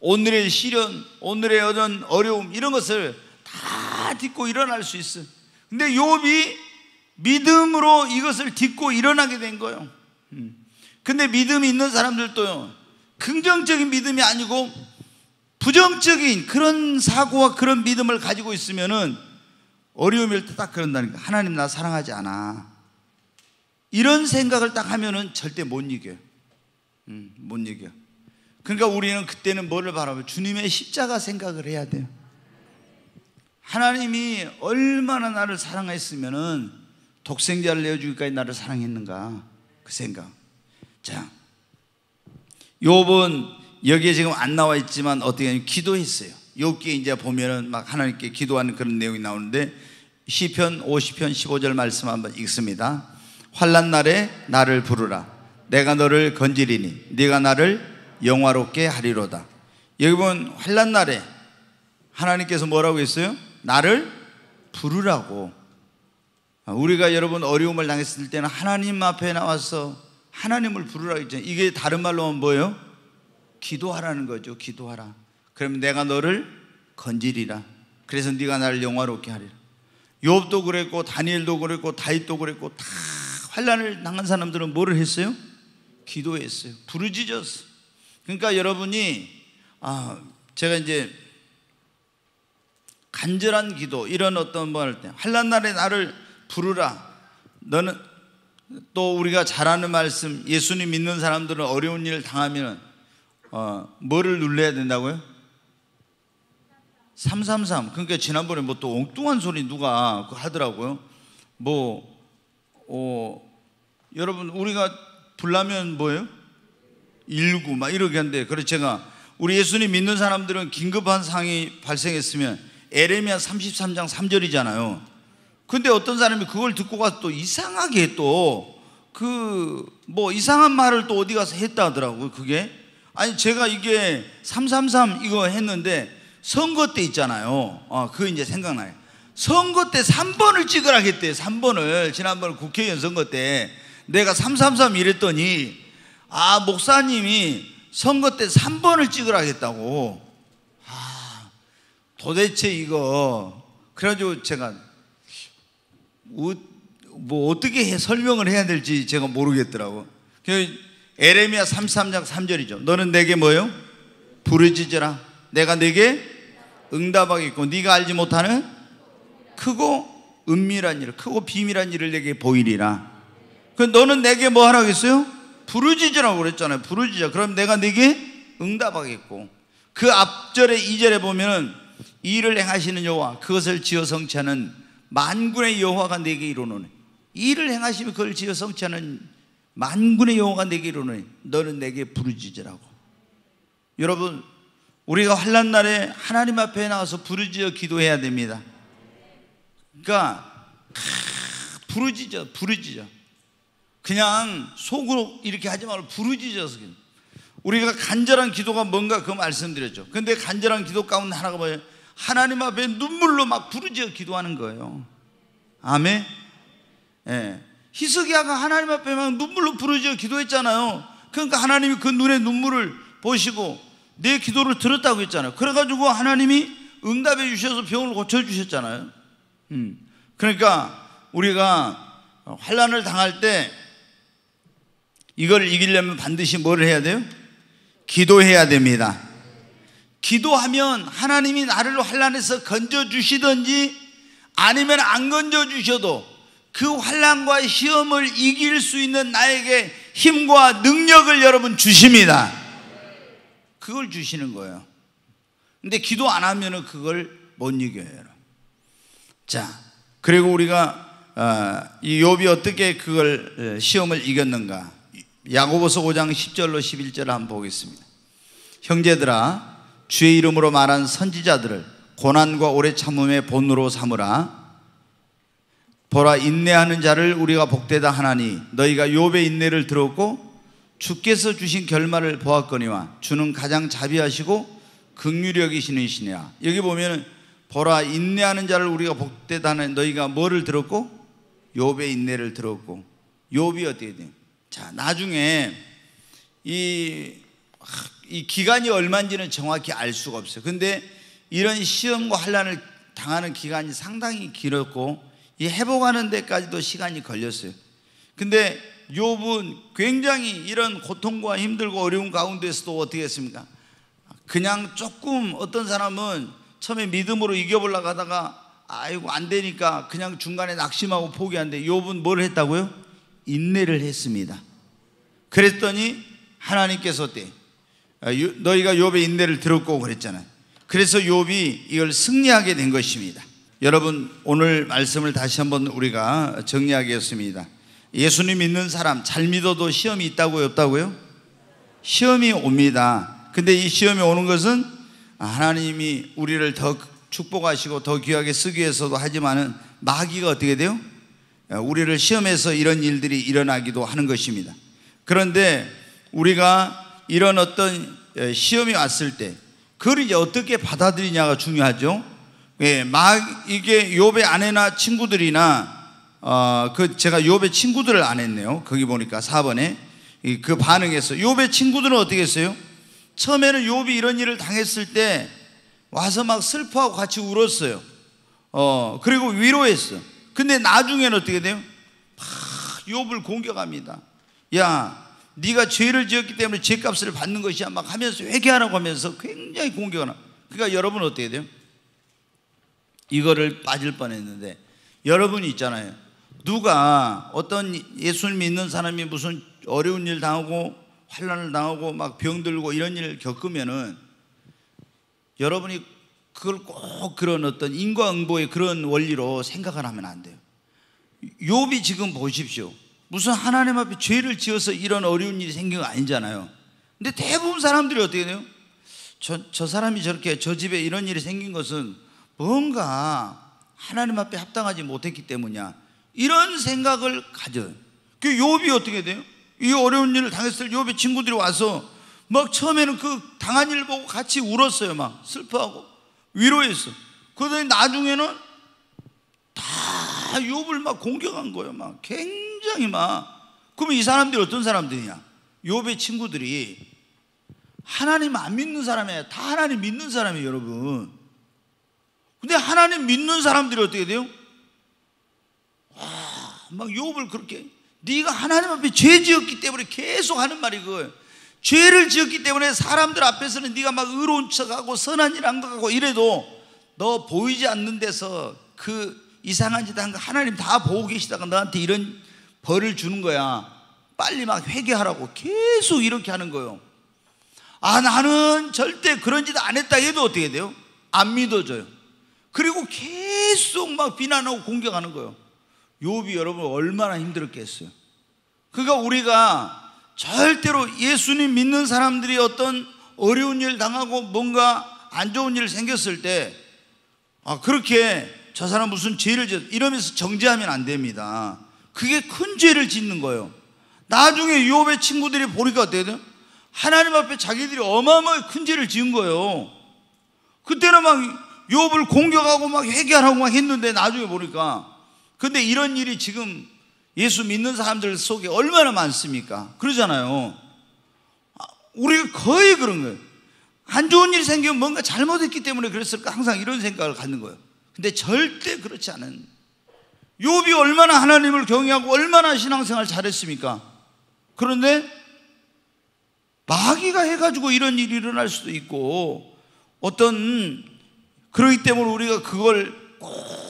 오늘의 시련, 오늘의 어떤 어려움 이런 것을 다 딛고 일어날 수 있어. 근데 욥이 믿음으로 이것을 딛고 일어나게 된 거예요. 음. 근데 믿음이 있는 사람들도요. 긍정적인 믿음이 아니고 부정적인 그런 사고와 그런 믿음을 가지고 있으면은 어려움일 때 딱 그런다는 거 하나님 나 사랑하지 않아. 이런 생각을 딱 하면은 절대 못 이겨요. 음, 못 이겨요. 그러니까 우리는 그때는 뭐를 바라보요 주님의 십자가 생각을 해야 돼요. 하나님이 얼마나 나를 사랑했으면은 독생자를 내어주기까지 나를 사랑했는가 그 생각. 자, 욥은 여기에 지금 안 나와 있지만 어떻게 하냐면 기도했어요. 욥기 이제 보면은 막 하나님께 기도하는 그런 내용이 나오는데 시편 50편 15절 말씀 한번 읽습니다. 환란 날에 나를 부르라. 내가 너를 건지리니 네가 나를 영화롭게 하리로다. 여기 보면 환란 날에 하나님께서 뭐라고 했어요? 나를 부르라고. 우리가 여러분 어려움을 당했을 때는 하나님 앞에 나와서 하나님을 부르라고 했잖아요. 이게 다른 말로 하면 뭐예요? 기도하라는 거죠. 기도하라. 그럼 내가 너를 건지리라. 그래서 네가 나를 영화롭게 하리라. 욥도 그랬고 다니엘도 그랬고 다윗도 그랬고 다 환란을 당한 사람들은 뭐를 했어요? 기도했어요. 부르짖었어요. 그러니까 여러분이 아, 제가 이제 간절한 기도 이런 어떤 뭐할때 한란 날에 나를 부르라. 너는 또 우리가 잘하는 말씀 예수님 믿는 사람들은 어려운 일을 당하면 어, 뭐를 눌러야 된다고요? 333. 그러니까 지난번에 뭐 또 엉뚱한 소리 누가 그 하더라고요. 뭐 어, 여러분 우리가 불나면 뭐예요? 119, 막 이렇게 한데 그래서 제가 우리 예수님 믿는 사람들은 긴급한 상황이 발생했으면 에레미야 33장 3절이잖아요. 근데 어떤 사람이 그걸 듣고 가서 또 이상하게 또 그 뭐 이상한 말을 또 어디 가서 했다 하더라고요. 그게 아니 제가 이게 333 이거 했는데 선거 때 있잖아요. 어, 그거 이제 생각나요. 선거 때 3번을 찍으라 했대요. 3번을 지난번 국회의원 선거 때 내가 333 이랬더니 아, 목사님이 선거 때 3번을 찍으라했다고 아, 도대체 이거. 그래가지고 제가, 우, 뭐 어떻게 해, 설명을 해야 될지 제가 모르겠더라고. 그 에레미야 33장 3절이죠. 너는 내게 뭐요? 부르짖으라. 내가 내게 응답하겠고 네가 알지 못하는 크고 은밀한 일, 을 크고 비밀한 일을 내게 보이리라. 그 너는 내게 뭐 하라고 했어요? 부르짖으라고 그랬잖아요. 부르짖어. 그럼 내가 네게 응답하겠고. 그 앞절에 2절에 보면은 일을 행하시는 여호와 그것을 지어 성취하는 만군의 여호와가 내게 이르노니 일을 행하시면 그걸 지어 성취하는 만군의 여호와가 내게 이르노니 너는 내게 부르짖으라고. 여러분 우리가 환난 날에 하나님 앞에 나가서 부르짖어 기도해야 됩니다. 그러니까 부르짖어 부르짖어 그냥 속으로 이렇게 하지 말고 부르짖어서 우리가 간절한 기도가 뭔가 그 말씀드렸죠. 근데 간절한 기도 가운데 하나가 뭐예요? 하나님 앞에 눈물로 막 부르짖어 기도하는 거예요. 아멘. 예. 히스기야가 하나님 앞에 막 눈물로 부르짖어 기도했잖아요. 그러니까 하나님이 그 눈에 눈물을 보시고 내 기도를 들었다고 했잖아요. 그래가지고 하나님이 응답해 주셔서 병을 고쳐 주셨잖아요. 음. 그러니까 우리가 환란을 당할 때 이걸 이기려면 반드시 뭘 해야 돼요? 기도해야 됩니다. 기도하면 하나님이 나를 환란에서 건져주시든지 아니면 안 건져주셔도 그 환란과 시험을 이길 수 있는 나에게 힘과 능력을 여러분 주십니다. 그걸 주시는 거예요. 근데 기도 안 하면 그걸 못 이겨요. 자, 그리고 우리가 어, 이 욥이 어떻게 그걸 시험을 이겼는가? 야고보서 5장 10절로 11절을 한번 보겠습니다. 형제들아 주의 이름으로 말한 선지자들을 고난과 오래 참음의 본으로 삼으라. 보라 인내하는 자를 우리가 복되다 하나니 너희가 욥의 인내를 들었고 주께서 주신 결말을 보았거니와 주는 가장 자비하시고 긍휼히 여시는 신이야. 여기 보면 보라 인내하는 자를 우리가 복되다는 너희가 뭐를 들었고 욥의 인내를 들었고 욥이 어떻게 돼요? 자, 나중에 이, 이 기간이 얼마인지는 정확히 알 수가 없어요. 근데 이런 시험과 환란을 당하는 기간이 상당히 길었고 이 회복하는 데까지도 시간이 걸렸어요. 근데 요분 굉장히 이런 고통과 힘들고 어려운 가운데서도 어떻게 했습니까? 그냥 조금 어떤 사람은 처음에 믿음으로 이겨보려고 하다가 아이고 안 되니까 그냥 중간에 낙심하고 포기한데 요분뭘 했다고요? 인내를 했습니다. 그랬더니 하나님께서 때 아, 너희가 욥의 인내를 들었고 그랬잖아요. 그래서 욥이 이걸 승리하게 된 것입니다. 여러분 오늘 말씀을 다시 한번 우리가 정리하겠습니다. 예수님 믿는 사람 잘 믿어도 시험이 있다고 없다고요? 시험이 옵니다. 근데 이 시험이 오는 것은 하나님이 우리를 더 축복하시고 더 귀하게 쓰기 위해서도 하지만은 마귀가 어떻게 돼요? 어, 우리를 시험해서 이런 일들이 일어나기도 하는 것입니다. 그런데 우리가 이런 어떤 시험이 왔을 때그걸 이제 어떻게 받아들이냐가 중요하죠. 예, 막 이게 욥의 아내나 친구들이나 어, 그 제가 욥의 친구들을 안 했네요. 거기 보니까 4번에 그 반응에서 욥의 친구들은 어떻게 했어요? 처음에는 욥이 이런 일을 당했을 때 와서 막 슬퍼하고 같이 울었어요. 어, 그리고 위로했어. 요 근데 나중에는 어떻게 돼요? 막 욥을 공격합니다. 야, 네가 죄를 지었기 때문에 죄값을 받는 것이야. 막 하면서 회개하라고 하면서 굉장히 공격하나. 그러니까 여러분 어떻게 돼요? 이거를 빠질 뻔했는데 여러분이 있잖아요. 누가 어떤 예수를 믿는 사람이 무슨 어려운 일 당하고 환란을 당하고 막 병들고 이런 일을 겪으면은 여러분이 그걸 꼭 그런 어떤 인과응보의 그런 원리로 생각을 하면 안 돼요. 욥이 지금 보십시오. 무슨 하나님 앞에 죄를 지어서 이런 어려운 일이 생긴 거 아니잖아요. 근데 대부분 사람들이 어떻게 돼요? 저, 저 사람이 저렇게 저 집에 이런 일이 생긴 것은 뭔가 하나님 앞에 합당하지 못했기 때문이야. 이런 생각을 가져요. 그 욥이 어떻게 돼요? 이 어려운 일을 당했을 욥의 친구들이 와서 막 처음에는 그 당한 일 보고 같이 울었어요. 막 슬퍼하고 위로했어. 그러더니 나중에는 다 욥을 막 공격한 거예요. 막 굉장히 막. 그러면 이 사람들이 어떤 사람들이냐? 욥의 친구들이 하나님 안 믿는 사람이에요. 다 하나님 믿는 사람이에요, 여러분. 근데 하나님 믿는 사람들이 어떻게 돼요? 와, 막 욥을 그렇게 네가 하나님 앞에 죄 지었기 때문에 계속 하는 말이 그거예요. 죄를 지었기 때문에 사람들 앞에서는 네가 막 의로운 척하고 선한 일 한 것같고 이래도 너 보이지 않는 데서 그 이상한 짓 한 거 하나님 다 보고 계시다가 너한테 이런 벌을 주는 거야. 빨리 막 회개하라고 계속 이렇게 하는 거요. 예 아, 나는 절대 그런 짓 안 했다 해도 어떻게 돼요? 안 믿어져요. 그리고 계속 막 비난하고 공격하는 거예요. 요비 여러분 얼마나 힘들었겠어요. 그러니까 우리가 절대로 예수님 믿는 사람들이 어떤 어려운 일 당하고 뭔가 안 좋은 일 생겼을 때 아, 그렇게 저 사람 무슨 죄를 지짓 이러면서 정죄하면 안 됩니다. 그게 큰 죄를 짓는 거예요. 나중에 유업의 친구들이 보니까 어때요? 하나님 앞에 자기들이 어마어마하게큰 죄를 지은 거예요. 그때는 막 유업을 공격하고 막 회개하라고 막 했는데 나중에 보니까 근데 이런 일이 지금 예수 믿는 사람들 속에 얼마나 많습니까? 그러잖아요. 아, 우리가 거의 그런 거예요. 안 좋은 일 생기면 뭔가 잘못했기 때문에 그랬을까? 항상 이런 생각을 갖는 거예요. 근데 절대 그렇지 않은. 요비 얼마나 하나님을 경외하고 얼마나 신앙생활 잘했습니까? 그런데 마귀가 해가지고 이런 일이 일어날 수도 있고 어떤 그러기 때문에 우리가 그걸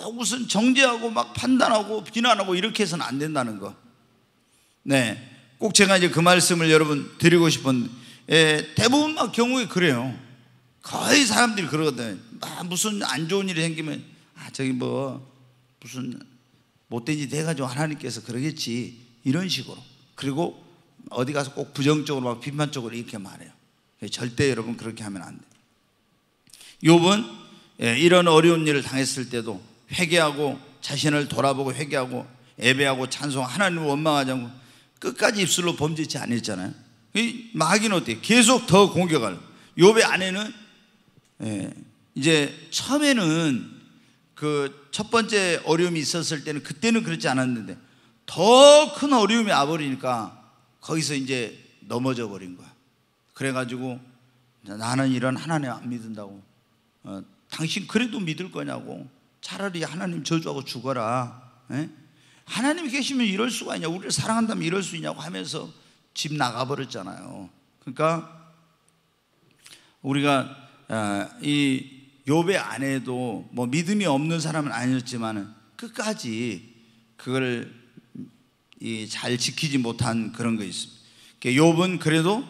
꼭 무슨 정죄하고 막 판단하고 비난하고 이렇게 해서는 안 된다는 거. 네. 꼭 제가 이제 그 말씀을 여러분 드리고 싶은 예, 대부분 막 경우에 그래요. 거의 사람들이 그러거든. 막 아, 무슨 안 좋은 일이 생기면 아, 저기 뭐 무슨 못된 짓 해가지고 하나님께서 그러겠지. 이런 식으로. 그리고 어디 가서 꼭 부정적으로 막 비판적으로 이렇게 말해요. 절대 여러분 그렇게 하면 안 돼. 요번 예, 이런 어려운 일을 당했을 때도 회개하고 자신을 돌아보고 회개하고 예배하고 찬송 하나님을 원망하지 않고 끝까지 입술로 범죄치 않았잖아요. 마귀는 어때? 계속 더 공격할. 요배 아내는 예, 이제 처음에는 그 첫 번째 어려움이 있었을 때는 그때는 그렇지 않았는데 더 큰 어려움이 와버리니까 거기서 이제 넘어져 버린 거야. 그래가지고 나는 이런 하나님 안 믿는다고 어, 당신 그래도 믿을 거냐고 차라리 하나님 저주하고 죽어라 에? 예? 하나님 계시면 이럴 수가 있냐 우리를 사랑한다면 이럴 수 있냐고 하면서 집 나가버렸잖아요 그러니까 우리가 아, 이 욥의 아내도 뭐 믿음이 없는 사람은 아니었지만 끝까지 그걸 잘 지키지 못한 그런 거 있습니다 욥은 그래도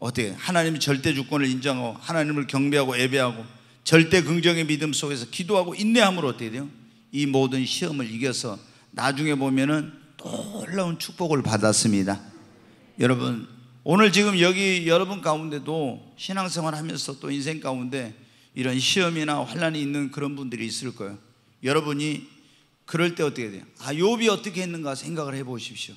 어떻게 하나님의 절대 주권을 인정하고 하나님을 경배하고 예배하고 절대 긍정의 믿음 속에서 기도하고 인내함으로 어떻게 돼요? 이 모든 시험을 이겨서 나중에 보면은 놀라운 축복을 받았습니다. 여러분, 오늘 지금 여기 여러분 가운데도 신앙생활 하면서 또 인생 가운데 이런 시험이나 환란이 있는 그런 분들이 있을 거예요. 여러분이 그럴 때 어떻게 돼요? 아, 욥이 어떻게 했는가 생각을 해 보십시오.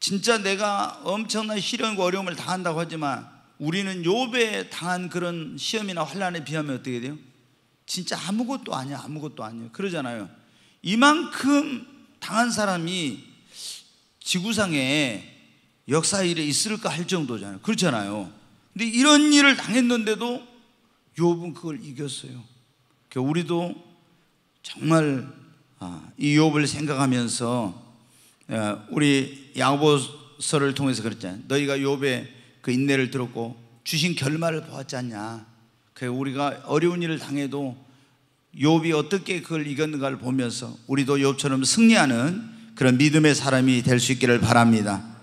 진짜 내가 엄청난 시련과 어려움을 당한다고 하지만 우리는 요배 당한 그런 시험이나 환란에 비하면 어떻게 돼요? 진짜 아무것도 아니야 아무것도 아니에 그러잖아요 이만큼 당한 사람이 지구상에 역사 일에 있을까 할 정도잖아요 그렇잖아요 근데 이런 일을 당했는데도 욥은 그걸 이겼어요 그러니까 우리도 정말 아, 이 욥을 생각하면서 아, 우리 야고보서를 통해서 그랬잖아요 너희가 욥의 그 인내를 들었고 주신 결말을 보았지 않냐. 그 우리가 어려운 일을 당해도 욥이 어떻게 그걸 이겼는가를 보면서 우리도 욥처럼 승리하는 그런 믿음의 사람이 될 수 있기를 바랍니다.